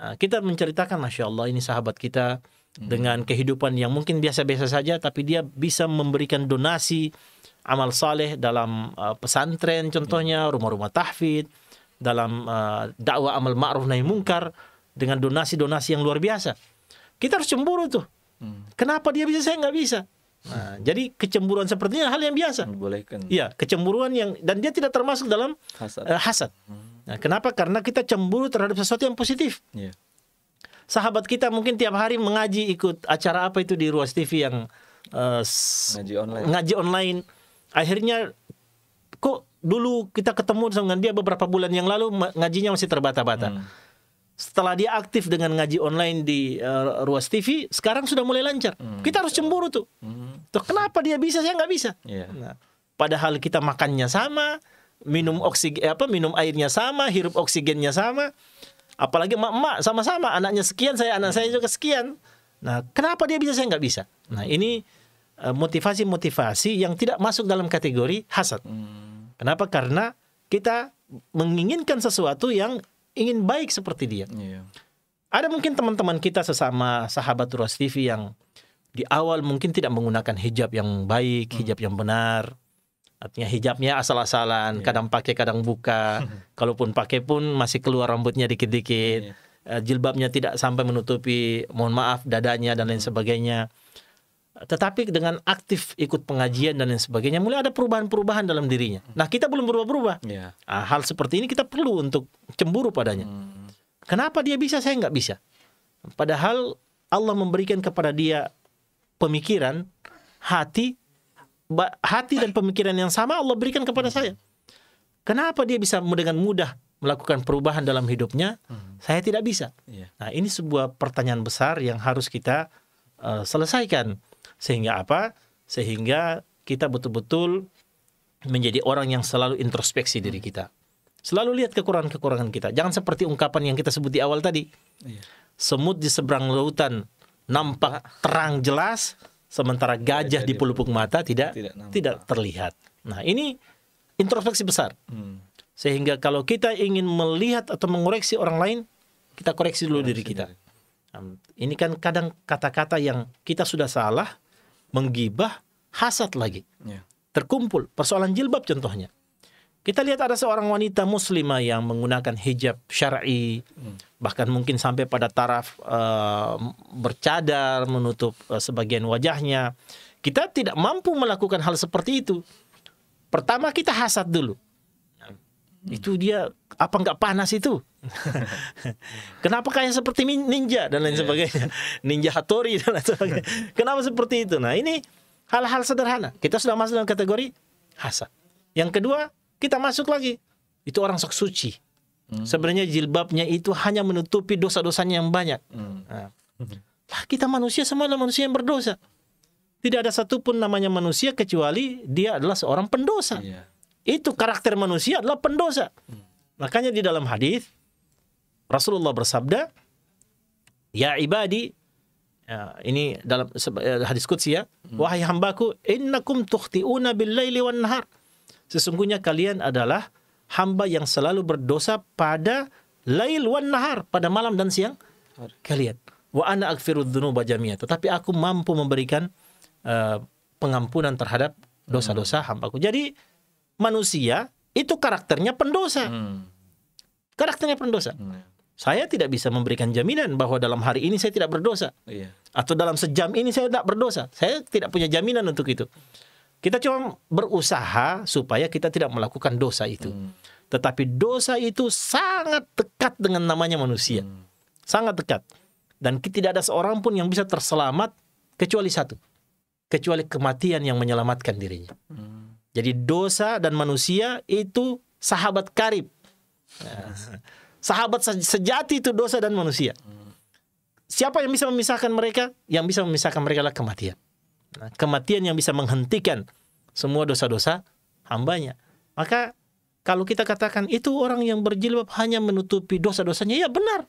Nah, kita menceritakan masya Allah ini sahabat kita hmm. dengan kehidupan yang mungkin biasa-biasa saja, tapi dia bisa memberikan donasi amal saleh dalam uh, pesantren contohnya rumah-rumah tahfidz dalam uh, dakwah amal ma'ruf nahi mungkar dengan donasi-donasi yang luar biasa kita harus cemburu tuh hmm. kenapa dia bisa saya nggak bisa Nah, hmm. jadi kecemburuan sepertinya hal yang biasa. Bolehkan. Iya, kecemburuan yang dan dia tidak termasuk dalam hasad. Uh, hasad. Hmm. Nah, kenapa? Karena kita cemburu terhadap sesuatu yang positif. Yeah. Sahabat kita mungkin tiap hari mengaji ikut acara apa itu di Ruas TV yang uh, ngaji online. Ngaji online akhirnya kok dulu kita ketemu dengan dia beberapa bulan yang lalu ngajinya masih terbata-bata. Hmm. Setelah dia aktif dengan ngaji online di uh, Ruas TV, sekarang sudah mulai lancar. Hmm. Kita harus cemburu tuh. Hmm. Tuh kenapa dia bisa saya nggak bisa? Yeah. Nah, padahal kita makannya sama, minum oksigen eh, apa minum airnya sama, hirup oksigennya sama. Apalagi emak-emak sama-sama anaknya sekian, saya anak hmm. saya juga sekian. Nah, kenapa dia bisa saya nggak bisa? Nah, ini Eh, motivasi-motivasi yang tidak masuk dalam kategori hasad. Hmm. Kenapa? Karena kita menginginkan sesuatu yang ingin baik seperti dia. Yeah. Ada mungkin teman-teman kita sesama sahabat Ruas TV yang di awal mungkin tidak menggunakan hijab yang baik, hmm. hijab hmm. yang benar. Artinya hijabnya asal-asalan, yeah. kadang pakai, kadang buka. Kalaupun pakai pun masih keluar rambutnya dikit-dikit. Yeah. Iya. Jilbabnya tidak sampai menutupi, mohon maaf, dadanya dan lain sebagainya tetapi dengan aktif ikut pengajian dan lain sebagainya mulai ada perubahan-perubahan dalam dirinya. Hmm. Nah kita belum berubah-berubah. Yeah. Iya. Nah, hal seperti ini kita perlu untuk cemburu padanya. Hmm. Kenapa dia bisa saya nggak bisa? Padahal Allah memberikan kepada dia pemikiran, hati, hati dan pemikiran yang sama Allah berikan kepada saya. Hmm. Kenapa dia bisa dengan mudah melakukan perubahan dalam hidupnya? Hmm. Saya tidak bisa. Yeah. Nah ini sebuah pertanyaan besar yang harus kita uh, selesaikan sehingga apa? Sehingga kita betul-betul menjadi orang yang selalu introspeksi diri hmm. kita. Selalu lihat kekurangan-kekurangan kita. Jangan seperti ungkapan yang kita sebut di awal tadi. Iya. Semut di seberang lautan nampak ah. terang jelas, sementara gajah di pelupuk mata tidak tidak, terlihat. Nah, ini introspeksi besar. Hmm. Sehingga kalau kita ingin melihat atau mengoreksi orang lain, kita koreksi dulu diri kita. Ini kan kadang kata-kata yang kita sudah salah, menggibah, hasad lagi. Yeah. Terkumpul. Persoalan jilbab contohnya. Kita lihat ada seorang wanita muslimah yang menggunakan hijab syar'i, hmm. bahkan mungkin sampai pada taraf uh, bercadar menutup uh, sebagian wajahnya. Kita tidak mampu melakukan hal seperti itu. Pertama kita hasad dulu. Itu dia apa nggak panas itu? Kenapa kayak seperti ninja dan lain yeah. sebagainya, ninja hatori dan lain sebagainya. Kenapa seperti itu? Nah ini hal-hal sederhana. Kita sudah masuk dalam kategori hasad. Yang kedua kita masuk lagi itu orang sok suci. Hmm. Sebenarnya jilbabnya itu hanya menutupi dosa-dosanya yang banyak. Hmm. Nah, kita manusia semua adalah manusia yang berdosa. Tidak ada satupun namanya manusia kecuali dia adalah seorang pendosa. Yeah. Itu karakter manusia adalah pendosa. Makanya di dalam hadis Rasulullah bersabda, "Ya ibadi, ya, ini dalam eh, hadis qudsi ya, hmm. wahai hambaku, innakum tukhti'una bil-laili wan nahar." Sesungguhnya kalian adalah hamba yang selalu berdosa pada lail wan nahar, pada malam dan siang kalian. Wa ana aghfirudz dzunuba jami'a. Tetapi aku mampu memberikan uh, pengampunan terhadap dosa-dosa hambaku. Jadi manusia itu karakternya pendosa. Hmm. Karakternya pendosa. Hmm. Saya tidak bisa memberikan jaminan bahwa dalam hari ini saya tidak berdosa. Yeah. Atau dalam sejam ini saya tidak berdosa. Saya tidak punya jaminan untuk itu. Kita cuma berusaha supaya kita tidak melakukan dosa itu. Hmm. Tetapi dosa itu sangat dekat dengan namanya manusia. Hmm. Sangat dekat. Dan tidak ada seorang pun yang bisa terselamat kecuali satu. Kecuali kematian yang menyelamatkan dirinya. Hmm. Jadi dosa dan manusia itu sahabat karib. Sahabat sejati itu dosa dan manusia. Siapa yang bisa memisahkan mereka? Yang bisa memisahkan mereka adalah kematian. Nah, kematian yang bisa menghentikan semua dosa-dosa hambanya. Maka kalau kita katakan itu orang yang berjilbab hanya menutupi dosa-dosanya, ya benar.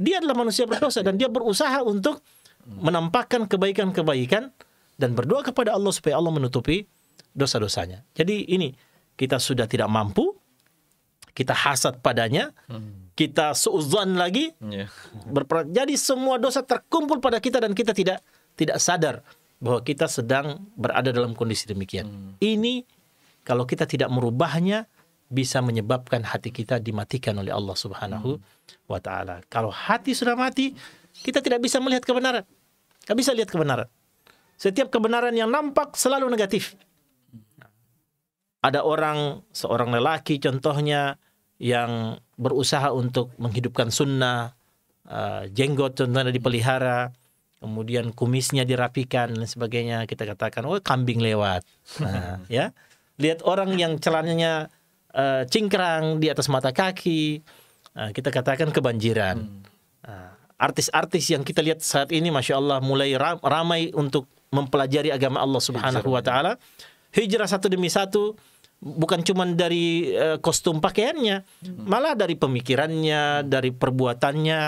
Dia adalah manusia berdosa dan dia berusaha untuk menampakkan kebaikan-kebaikan dan berdoa kepada Allah supaya Allah menutupi dosa-dosanya. Jadi ini kita sudah tidak mampu, kita hasad padanya, hmm. kita seuzon lagi, yeah. Iya. jadi semua dosa terkumpul pada kita dan kita tidak tidak sadar bahwa kita sedang berada dalam kondisi demikian. Hmm. Ini kalau kita tidak merubahnya bisa menyebabkan hati kita dimatikan oleh Allah Subhanahu hmm. wa taala. Kalau hati sudah mati, kita tidak bisa melihat kebenaran. Kita bisa lihat kebenaran. Setiap kebenaran yang nampak selalu negatif ada orang seorang lelaki contohnya yang berusaha untuk menghidupkan sunnah eh, jenggot contohnya dipelihara kemudian kumisnya dirapikan dan sebagainya kita katakan oh kambing lewat nah, ya lihat orang yang celananya uh, cingkrang di atas mata kaki uh, kita katakan kebanjiran hmm. artis nah, artis-artis yang kita lihat saat ini masya Allah mulai ramai untuk mempelajari agama Allah Subhanahu Wa Taala hijrah satu demi satu bukan cuma dari uh, kostum pakaiannya, hmm. malah dari pemikirannya, dari perbuatannya.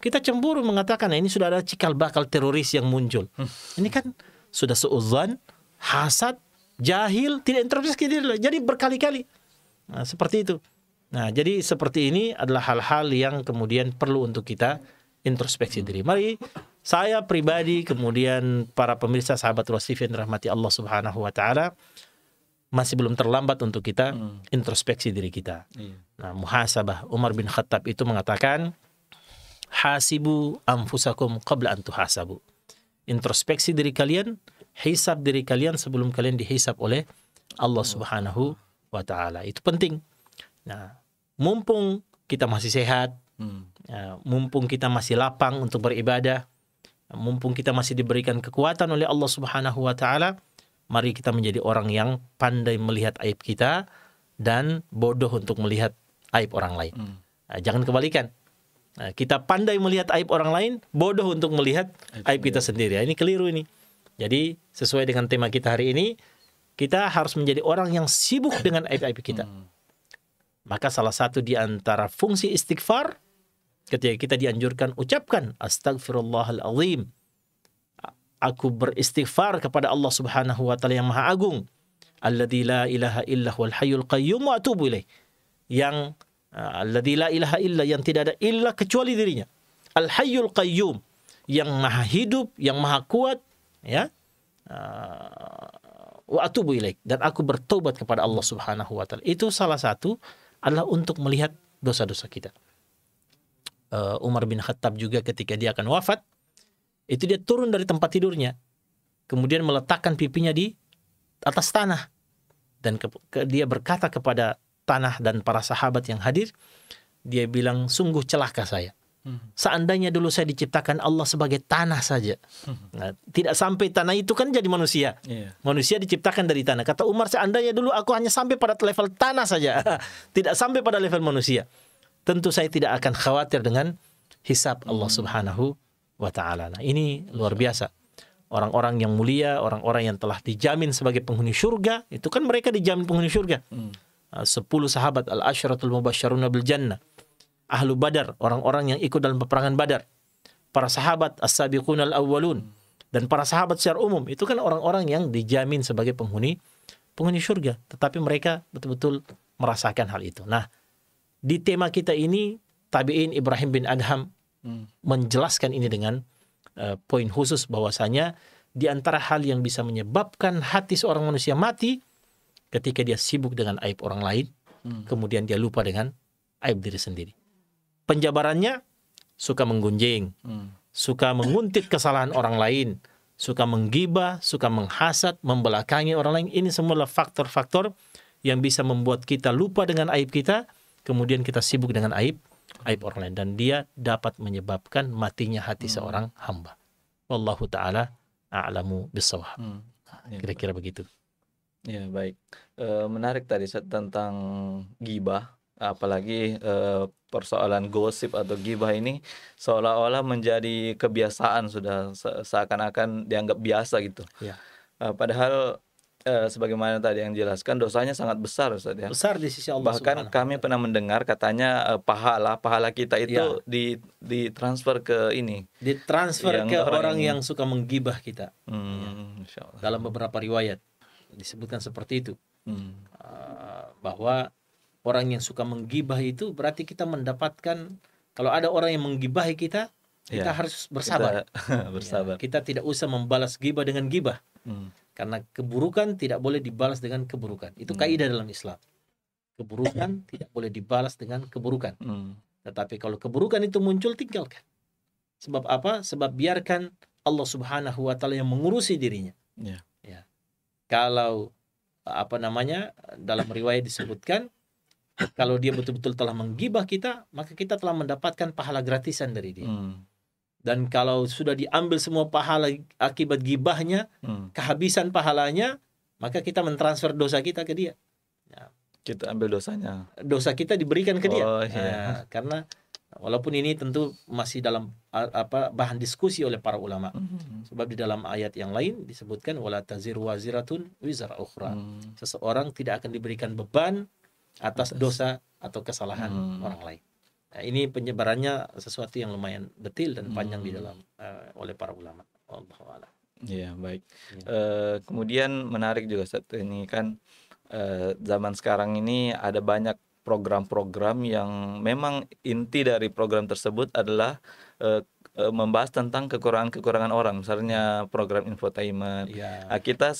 Kita cemburu mengatakan ini sudah ada cikal bakal teroris yang muncul. Hmm. Ini kan sudah seuzan, hasad, jahil, tidak introspeksi diri, jadi berkali-kali. Nah, seperti itu. Nah, jadi seperti ini adalah hal-hal yang kemudian perlu untuk kita introspeksi hmm. diri. Mari saya pribadi kemudian para pemirsa sahabat yang rahmati Allah Subhanahu wa taala masih belum terlambat untuk kita hmm. introspeksi diri kita. Iya. Nah, muhasabah Umar bin Khattab itu mengatakan hasibu anfusakum qabla an tuhasabu. Introspeksi diri kalian, hisab diri kalian sebelum kalian dihisab oleh Allah Subhanahu wa taala. Itu penting. Nah, mumpung kita masih sehat, hmm. ya, mumpung kita masih lapang untuk beribadah, mumpung kita masih diberikan kekuatan oleh Allah Subhanahu wa taala, Mari kita menjadi orang yang pandai melihat aib kita dan bodoh untuk melihat aib orang lain. Hmm. Nah, jangan kebalikan. Nah, kita pandai melihat aib orang lain, bodoh untuk melihat aib, aib kita sendiri. Nah, ini keliru ini. Jadi sesuai dengan tema kita hari ini, kita harus menjadi orang yang sibuk dengan aib-aib kita. Hmm. Maka salah satu di antara fungsi istighfar ketika kita dianjurkan ucapkan astagfirullahalazim aku beristighfar kepada Allah Subhanahu wa taala yang Maha Agung alladzi la ilaha illa huwal hayyul qayyum wa atubu ilaih yang ah, alladzi la ilaha illa yang tidak ada illa kecuali dirinya al hayyul qayyum yang maha hidup yang maha kuat ya ah, wa atubu ilaih dan aku bertobat kepada Allah Subhanahu wa taala itu salah satu adalah untuk melihat dosa-dosa kita ah, Umar bin Khattab juga ketika dia akan wafat itu dia turun dari tempat tidurnya, kemudian meletakkan pipinya di atas tanah dan ke, ke, dia berkata kepada tanah dan para sahabat yang hadir, dia bilang sungguh celaka saya. Hmm. Seandainya dulu saya diciptakan Allah sebagai tanah saja, hmm. nah, tidak sampai tanah itu kan jadi manusia. Iya. Manusia diciptakan dari tanah. Kata Umar, seandainya dulu aku hanya sampai pada level tanah saja, tidak sampai pada level manusia. Tentu saya tidak akan khawatir dengan hisab Allah hmm. Subhanahu wa taala. Nah, ini luar biasa. Orang-orang yang mulia, orang-orang yang telah dijamin sebagai penghuni surga, itu kan mereka dijamin penghuni surga. Hmm. Ah, sepuluh sahabat al-asyratul mubasyaruna bil jannah. Ahlu Badar, orang-orang yang ikut dalam peperangan Badar. Para sahabat as-sabiqun al-awwalun dan para sahabat secara umum itu kan orang-orang yang dijamin sebagai penghuni penghuni surga, tetapi mereka betul-betul merasakan hal itu. Nah, di tema kita ini tabi'in Ibrahim bin Adham menjelaskan ini dengan uh, poin khusus bahwasanya di antara hal yang bisa menyebabkan hati seorang manusia mati ketika dia sibuk dengan aib orang lain, hmm. kemudian dia lupa dengan aib diri sendiri. Penjabarannya suka menggunjing, hmm. suka menguntit kesalahan orang lain, suka menggibah, suka menghasat membelakangi orang lain. Ini semua faktor-faktor yang bisa membuat kita lupa dengan aib kita, kemudian kita sibuk dengan aib aib orang lain dan dia dapat menyebabkan matinya hati hmm. seorang hamba. Wallahu taala a'lamu bisawab. Hmm. Ah, iya, Kira-kira begitu. Ya, baik. E, menarik tadi tentang gibah, apalagi e, persoalan gosip atau gibah ini seolah-olah menjadi kebiasaan sudah seakan-akan dianggap biasa gitu. Ya. E, padahal eh, sebagaimana tadi yang dijelaskan dosanya sangat besar Ustaz ya. Besar di sisi Allah. Bahkan Subhanahu. kami pernah mendengar katanya eh, pahala pahala kita itu ya. di transfer ke ini. Ditransfer transfer ke orang, orang yang... suka menggibah kita. Hmm, ya. Dalam beberapa riwayat disebutkan seperti itu. Hmm. Uh, bahwa orang yang suka menggibah itu berarti kita mendapatkan kalau ada orang yang menggibah kita iya. kita ya. harus bersabar. Kita, bersabar. Ya, kita tidak usah membalas gibah dengan gibah. Hmm karena keburukan tidak boleh dibalas dengan keburukan. Itu hmm. kaidah dalam Islam. Keburukan tidak boleh dibalas dengan keburukan. Hmm. Tetapi kalau keburukan itu muncul tinggalkan. Sebab apa? Sebab biarkan Allah Subhanahu wa taala yang mengurusi dirinya. Yeah. Ya. Kalau apa namanya? Dalam riwayat disebutkan kalau dia betul-betul telah menggibah kita, maka kita telah mendapatkan pahala gratisan dari dia. Hmm dan kalau sudah diambil semua pahala akibat gibahnya hmm. kehabisan pahalanya maka kita mentransfer dosa kita ke dia ya. kita ambil dosanya dosa kita diberikan ke oh, dia nah, iya. nah, karena walaupun ini tentu masih dalam apa bahan diskusi oleh para ulama hmm. sebab di dalam ayat yang lain disebutkan wala tazir waziratun wizar ukhra hmm. seseorang tidak akan diberikan beban atas dosa atau kesalahan hmm. orang lain Eh, ini penyebarannya sesuatu yang lumayan detil dan panjang hmm. di dalam uh, oleh para ulama. Allah Ya baik. Ya. Uh, kemudian menarik juga saat ini kan uh, zaman sekarang ini ada banyak program-program yang memang inti dari program tersebut adalah uh, membahas tentang kekurangan-kekurangan orang, misalnya hmm. program infotainment. Ya. Nah, kita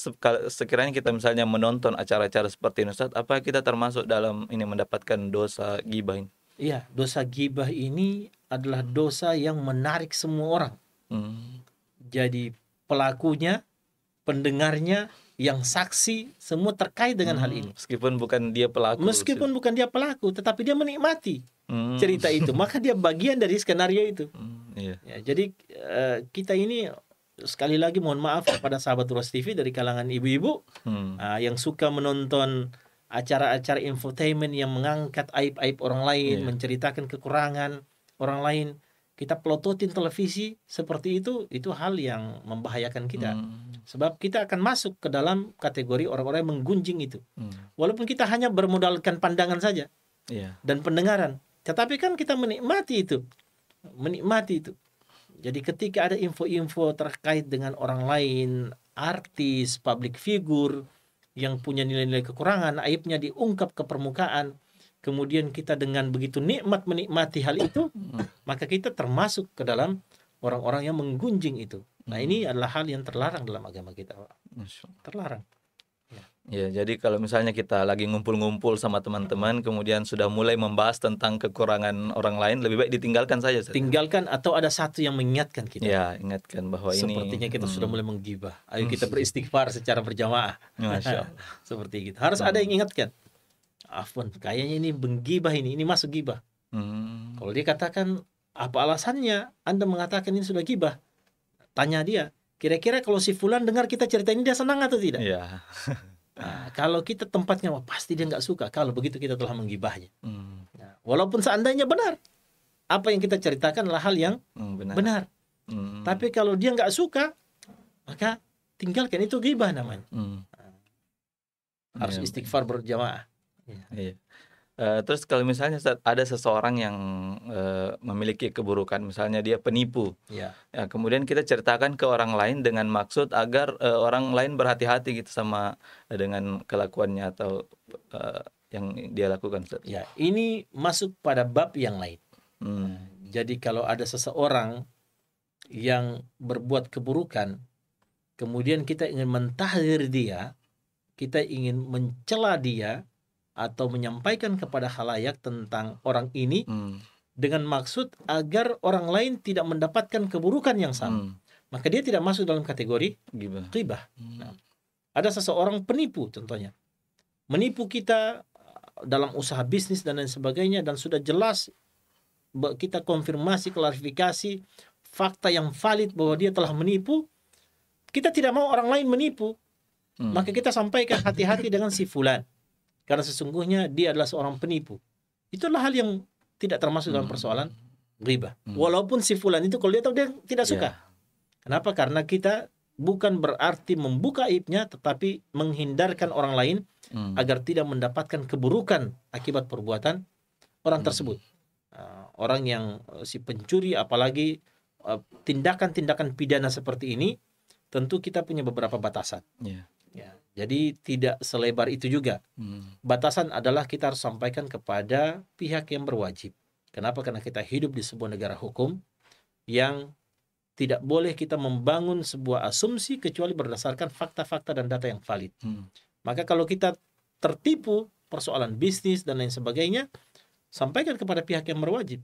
sekiranya kita misalnya menonton acara-acara seperti ini, Ustaz, apa kita termasuk dalam ini mendapatkan dosa gibah ini? Iya, dosa gibah ini adalah dosa yang menarik semua orang. Hmm. Jadi pelakunya, pendengarnya, yang saksi semua terkait dengan hmm, hal ini. Meskipun bukan dia pelaku. Meskipun sih. bukan dia pelaku, tetapi dia menikmati hmm. cerita itu. Maka dia bagian dari skenario itu. Hmm, Yeah. ya, jadi uh, kita ini sekali lagi mohon maaf kepada sahabat Ros TV dari kalangan ibu-ibu hmm. uh, yang suka menonton acara-acara infotainment yang mengangkat aib-aib orang lain, yeah. menceritakan kekurangan orang lain. Kita pelototin televisi seperti itu, itu hal yang membahayakan kita. Mm. Sebab kita akan masuk ke dalam kategori orang-orang yang menggunjing itu. Mm. Walaupun kita hanya bermodalkan pandangan saja yeah. dan pendengaran, tetapi kan kita menikmati itu, menikmati itu. Jadi ketika ada info-info terkait dengan orang lain, artis, public figure, yang punya nilai-nilai kekurangan, aibnya diungkap ke permukaan, kemudian kita dengan begitu nikmat menikmati hal itu, hmm. maka kita termasuk ke dalam orang-orang yang menggunjing itu. Nah, ini hmm. adalah hal yang terlarang dalam agama kita, Pak. Terlarang. Ya, jadi kalau misalnya kita lagi ngumpul-ngumpul sama teman-teman, kemudian sudah mulai membahas tentang kekurangan orang lain, lebih baik ditinggalkan saja. Tinggalkan atau ada satu yang mengingatkan kita. Ya, ingatkan bahwa Sepertinya ini. Sepertinya kita hmm. sudah mulai menggibah. Ayo hmm. kita beristighfar secara berjamaah. Masya Allah. Seperti itu. Harus hmm. ada yang ingatkan. Afwan, kayaknya ini menggibah ini, ini masuk gibah. Hmm. Kalau dia katakan apa alasannya Anda mengatakan ini sudah gibah, tanya dia. Kira-kira kalau si Fulan dengar kita cerita ini dia senang atau tidak? Ya. Nah, kalau kita tempatnya wah, pasti dia nggak suka. Kalau begitu kita telah menggibahnya. Hmm. Nah, walaupun seandainya benar, apa yang kita ceritakan adalah hal yang hmm, benar. benar. Hmm. Tapi kalau dia nggak suka, maka tinggalkan itu gibah namanya. Hmm. Nah, harus ya. istighfar berjamaah. Ya. Ya. Eh, terus kalau misalnya ada seseorang yang uh, memiliki keburukan, misalnya dia penipu, ya. ya, kemudian kita ceritakan ke orang lain dengan maksud agar uh, orang lain berhati-hati gitu sama uh, dengan kelakuannya atau uh, yang dia lakukan. Ya, ini masuk pada bab yang lain. Hmm. Nah, jadi kalau ada seseorang yang berbuat keburukan, kemudian kita ingin mentahir dia, kita ingin mencela dia, atau menyampaikan kepada halayak tentang orang ini hmm. dengan maksud agar orang lain tidak mendapatkan keburukan yang sama. Hmm. Maka dia tidak masuk dalam kategori Gimana? Hmm. Nah, ada seseorang penipu contohnya. Menipu kita uh, dalam usaha bisnis dan lain sebagainya dan sudah jelas kita konfirmasi klarifikasi fakta yang valid bahwa dia telah menipu kita tidak mau orang lain menipu hmm. maka kita sampaikan hati-hati dengan si fulan karena sesungguhnya dia adalah seorang penipu. Itulah hal yang tidak termasuk dalam hmm. persoalan riba. Hmm. Walaupun si fulan itu kalau dia tahu dia tidak ya. suka. Kenapa? Karena kita bukan berarti membuka aibnya tetapi menghindarkan orang lain hmm. agar tidak mendapatkan keburukan akibat perbuatan orang tersebut. Uh, orang yang eh, si pencuri apalagi eh, tindakan-tindakan pidana seperti ini tentu kita punya beberapa batasan. Yeah. Jadi tidak selebar itu juga. Hmm. Batasan adalah kita harus sampaikan kepada pihak yang berwajib. Kenapa? Karena kita hidup di sebuah negara hukum yang tidak boleh kita membangun sebuah asumsi kecuali berdasarkan fakta-fakta dan data yang valid. Hmm. Maka kalau kita tertipu persoalan bisnis dan lain sebagainya, sampaikan kepada pihak yang berwajib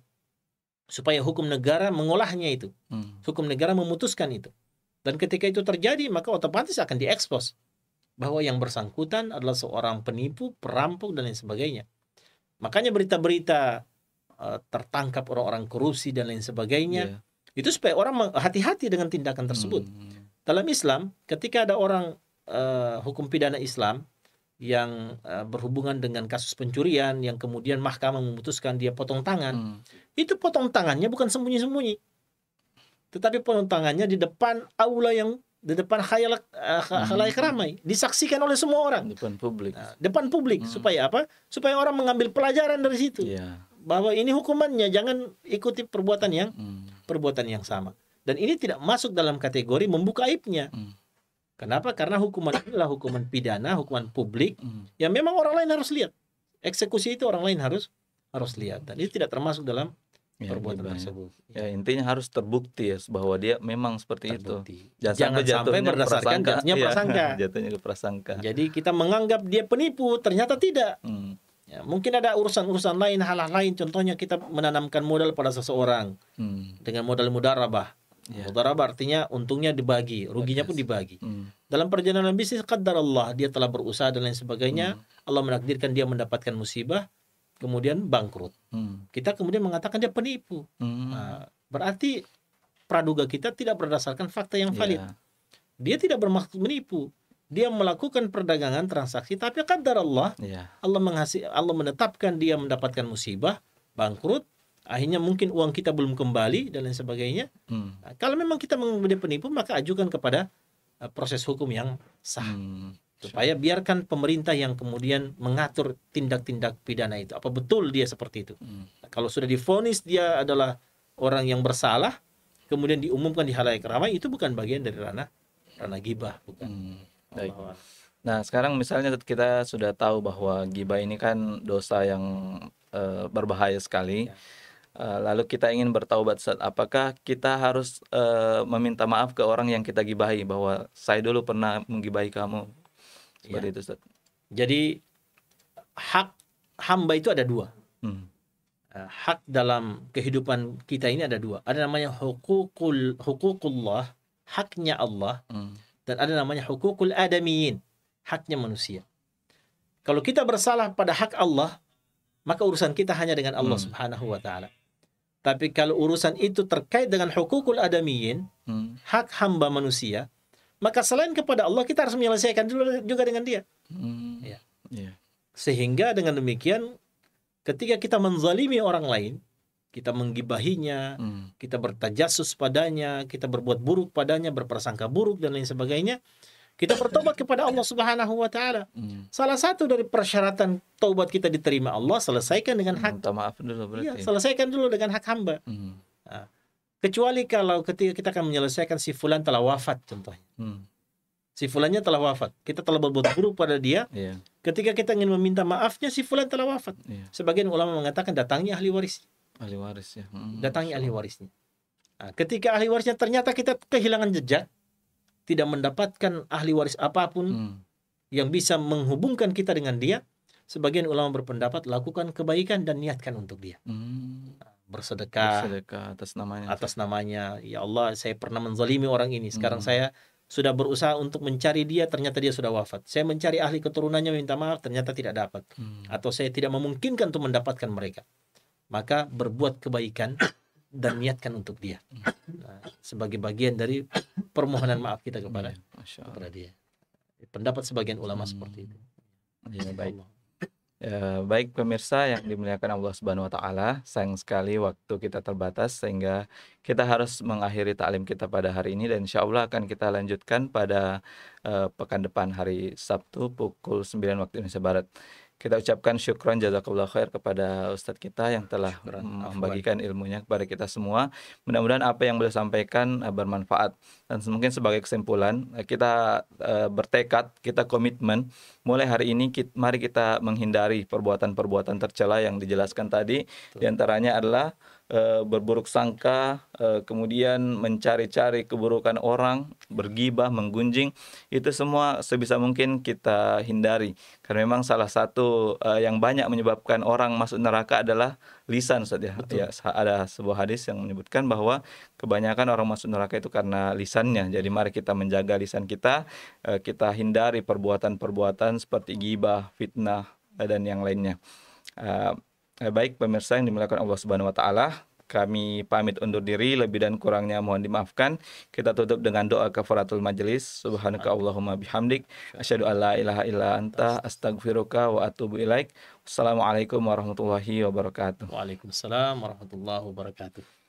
supaya hukum negara mengolahnya itu. Hmm. Hukum negara memutuskan itu. Dan ketika itu terjadi, maka otomatis akan diekspos bahwa yang bersangkutan adalah seorang penipu, perampok dan lain sebagainya. Makanya berita-berita e, tertangkap orang-orang korupsi dan lain sebagainya yeah. itu supaya orang hati-hati dengan tindakan tersebut. Hmm. Dalam Islam, ketika ada orang e, hukum pidana Islam yang e, berhubungan dengan kasus pencurian yang kemudian mahkamah memutuskan dia potong tangan, hmm. itu potong tangannya bukan sembunyi-sembunyi. Tetapi potong tangannya di depan aula yang di depan khayal eh, khalayak hmm. ramai disaksikan oleh semua orang depan publik nah, depan publik hmm. supaya apa supaya orang mengambil pelajaran dari situ yeah. bahwa ini hukumannya jangan ikuti perbuatan yang hmm. perbuatan yang sama dan ini tidak masuk dalam kategori membuka aibnya hmm. kenapa karena hukuman inilah hukuman pidana hukuman publik hmm. yang memang orang lain harus lihat eksekusi itu orang lain harus harus lihat dan ini tidak termasuk dalam ya, perbuatan tersebut. Iya. Ya, intinya harus terbukti ya bahwa dia memang seperti terbukti. itu. Jangan, Jangan sampai berdasarkan prasangka. jatuhnya iya, prasangka. Ya, jatuhnya ke prasangka. Jadi kita menganggap dia penipu, ternyata tidak. Hmm. Ya, mungkin ada urusan-urusan lain, hal-hal lain. Contohnya kita menanamkan modal pada seseorang hmm. dengan modal mudarabah. Ya. Mudarabah artinya untungnya dibagi, ruginya pun dibagi. Hmm. Dalam perjalanan bisnis, kadar Allah dia telah berusaha dan lain sebagainya. Hmm. Allah menakdirkan dia mendapatkan musibah kemudian bangkrut. Hmm. Kita kemudian mengatakan dia penipu. Hmm. Nah, berarti praduga kita tidak berdasarkan fakta yang valid. Yeah. Dia tidak bermaksud menipu. Dia melakukan perdagangan transaksi tapi kadar Allah. Yeah. Allah menghasil, Allah menetapkan dia mendapatkan musibah, bangkrut, akhirnya mungkin uang kita belum kembali dan lain sebagainya. Hmm. Nah, kalau memang kita menganggap dia penipu maka ajukan kepada eh, proses hukum yang sah. Hmm supaya biarkan pemerintah yang kemudian mengatur tindak-tindak pidana itu apa betul dia seperti itu hmm. kalau sudah difonis dia adalah orang yang bersalah kemudian diumumkan di halayak ramai itu bukan bagian dari ranah ranah gibah bukan hmm. Baik. nah sekarang misalnya kita sudah tahu bahwa gibah ini kan dosa yang uh, berbahaya sekali ya. Eh, lalu kita ingin bertaubat saat apakah kita harus uh, meminta maaf ke orang yang kita gibahi bahwa saya dulu pernah menggibahi kamu seperti ya. itu Ustaz. Jadi hak hamba itu ada dua. Hmm. Eh, hak dalam kehidupan kita ini ada dua. Ada namanya hukukul hukukullah, haknya Allah. Hmm. Dan ada namanya hukukul adamiyin, haknya manusia. Kalau kita bersalah pada hak Allah, maka urusan kita hanya dengan Allah hmm. Subhanahu wa taala. Tapi kalau urusan itu terkait dengan hukukul adamiyin, hmm. hak hamba manusia, maka selain kepada Allah kita harus menyelesaikan dulu juga dengan dia. Hmm. Ya. Iya. Sehingga dengan demikian ketika kita menzalimi orang lain, kita menggibahinya, hmm. kita bertajasus padanya, kita berbuat buruk padanya, berprasangka buruk dan lain sebagainya, kita bertobat kepada Allah Subhanahu wa taala. Hmm. Salah satu dari persyaratan taubat kita diterima Allah selesaikan dengan hak. Minta maaf dulu Ya, selesaikan dulu dengan hak hamba. Hmm. Nah, Kecuali kalau ketika kita akan menyelesaikan si fulan telah wafat contohnya. Hmm. Si fulannya telah wafat. Kita telah berbuat buruk pada dia. Yeah. Ketika kita ingin meminta maafnya si fulan telah wafat. Yeah. Sebagian ulama mengatakan datangnya ahli waris. Ahli waris ya. Hmm. Datangnya ahli warisnya. Nah, ketika ahli warisnya ternyata kita kehilangan jejak, tidak mendapatkan ahli waris apapun hmm. yang bisa menghubungkan kita dengan dia, sebagian ulama berpendapat lakukan kebaikan dan niatkan untuk dia. Hmm bersedekah, bersedekah atas namanya. Atas namanya. Ya Allah, saya pernah menzalimi orang ini. Sekarang hmm. saya sudah berusaha untuk mencari dia, ternyata dia sudah wafat. Saya mencari ahli keturunannya minta maaf, ternyata tidak dapat. Hmm. Atau saya tidak memungkinkan untuk mendapatkan mereka. Maka berbuat kebaikan dan niatkan untuk dia. Hmm. Nah, sebagai bagian dari permohonan maaf kita kepada iya, kepada dia. Pendapat sebagian ulama hmm. seperti itu. Ya, baik. Ya, baik pemirsa yang dimuliakan Allah Subhanahu wa taala, sayang sekali waktu kita terbatas sehingga kita harus mengakhiri taklim kita pada hari ini dan insya Allah akan kita lanjutkan pada uh, pekan depan hari Sabtu pukul 9 waktu Indonesia Barat. Kita ucapkan syukron jazakallah khair kepada Ustadz kita yang telah membagikan ilmunya kepada kita semua. Mudah-mudahan apa yang beliau sampaikan e, bermanfaat. Dan mungkin sebagai kesimpulan, e, kita e, bertekad, kita komitmen, mulai hari ini mari kita menghindari perbuatan-perbuatan tercela yang dijelaskan tadi. Betul. Di antaranya adalah Eh, berburuk sangka, eh, kemudian mencari-cari keburukan orang, bergibah, menggunjing, itu semua sebisa mungkin kita hindari. Karena memang salah satu eh, yang banyak menyebabkan orang masuk neraka adalah lisan saja. Ya, ya ada sebuah hadis yang menyebutkan bahwa kebanyakan orang masuk neraka itu karena lisannya. Jadi mari kita menjaga lisan kita, kita hindari perbuatan-perbuatan seperti gibah, fitnah, dan yang lainnya. Eh, baik pemirsa yang dimuliakan Allah Subhanahu wa taala, kami pamit undur diri lebih dan kurangnya mohon dimaafkan. Kita tutup dengan doa kafaratul majelis. Subhanaka Allahumma bihamdik asyhadu alla ilaha illa anta astaghfiruka wa atubu ilaik. Assalamualaikum warahmatullahi wabarakatuh. Waalaikumsalam warahmatullahi wabarakatuh.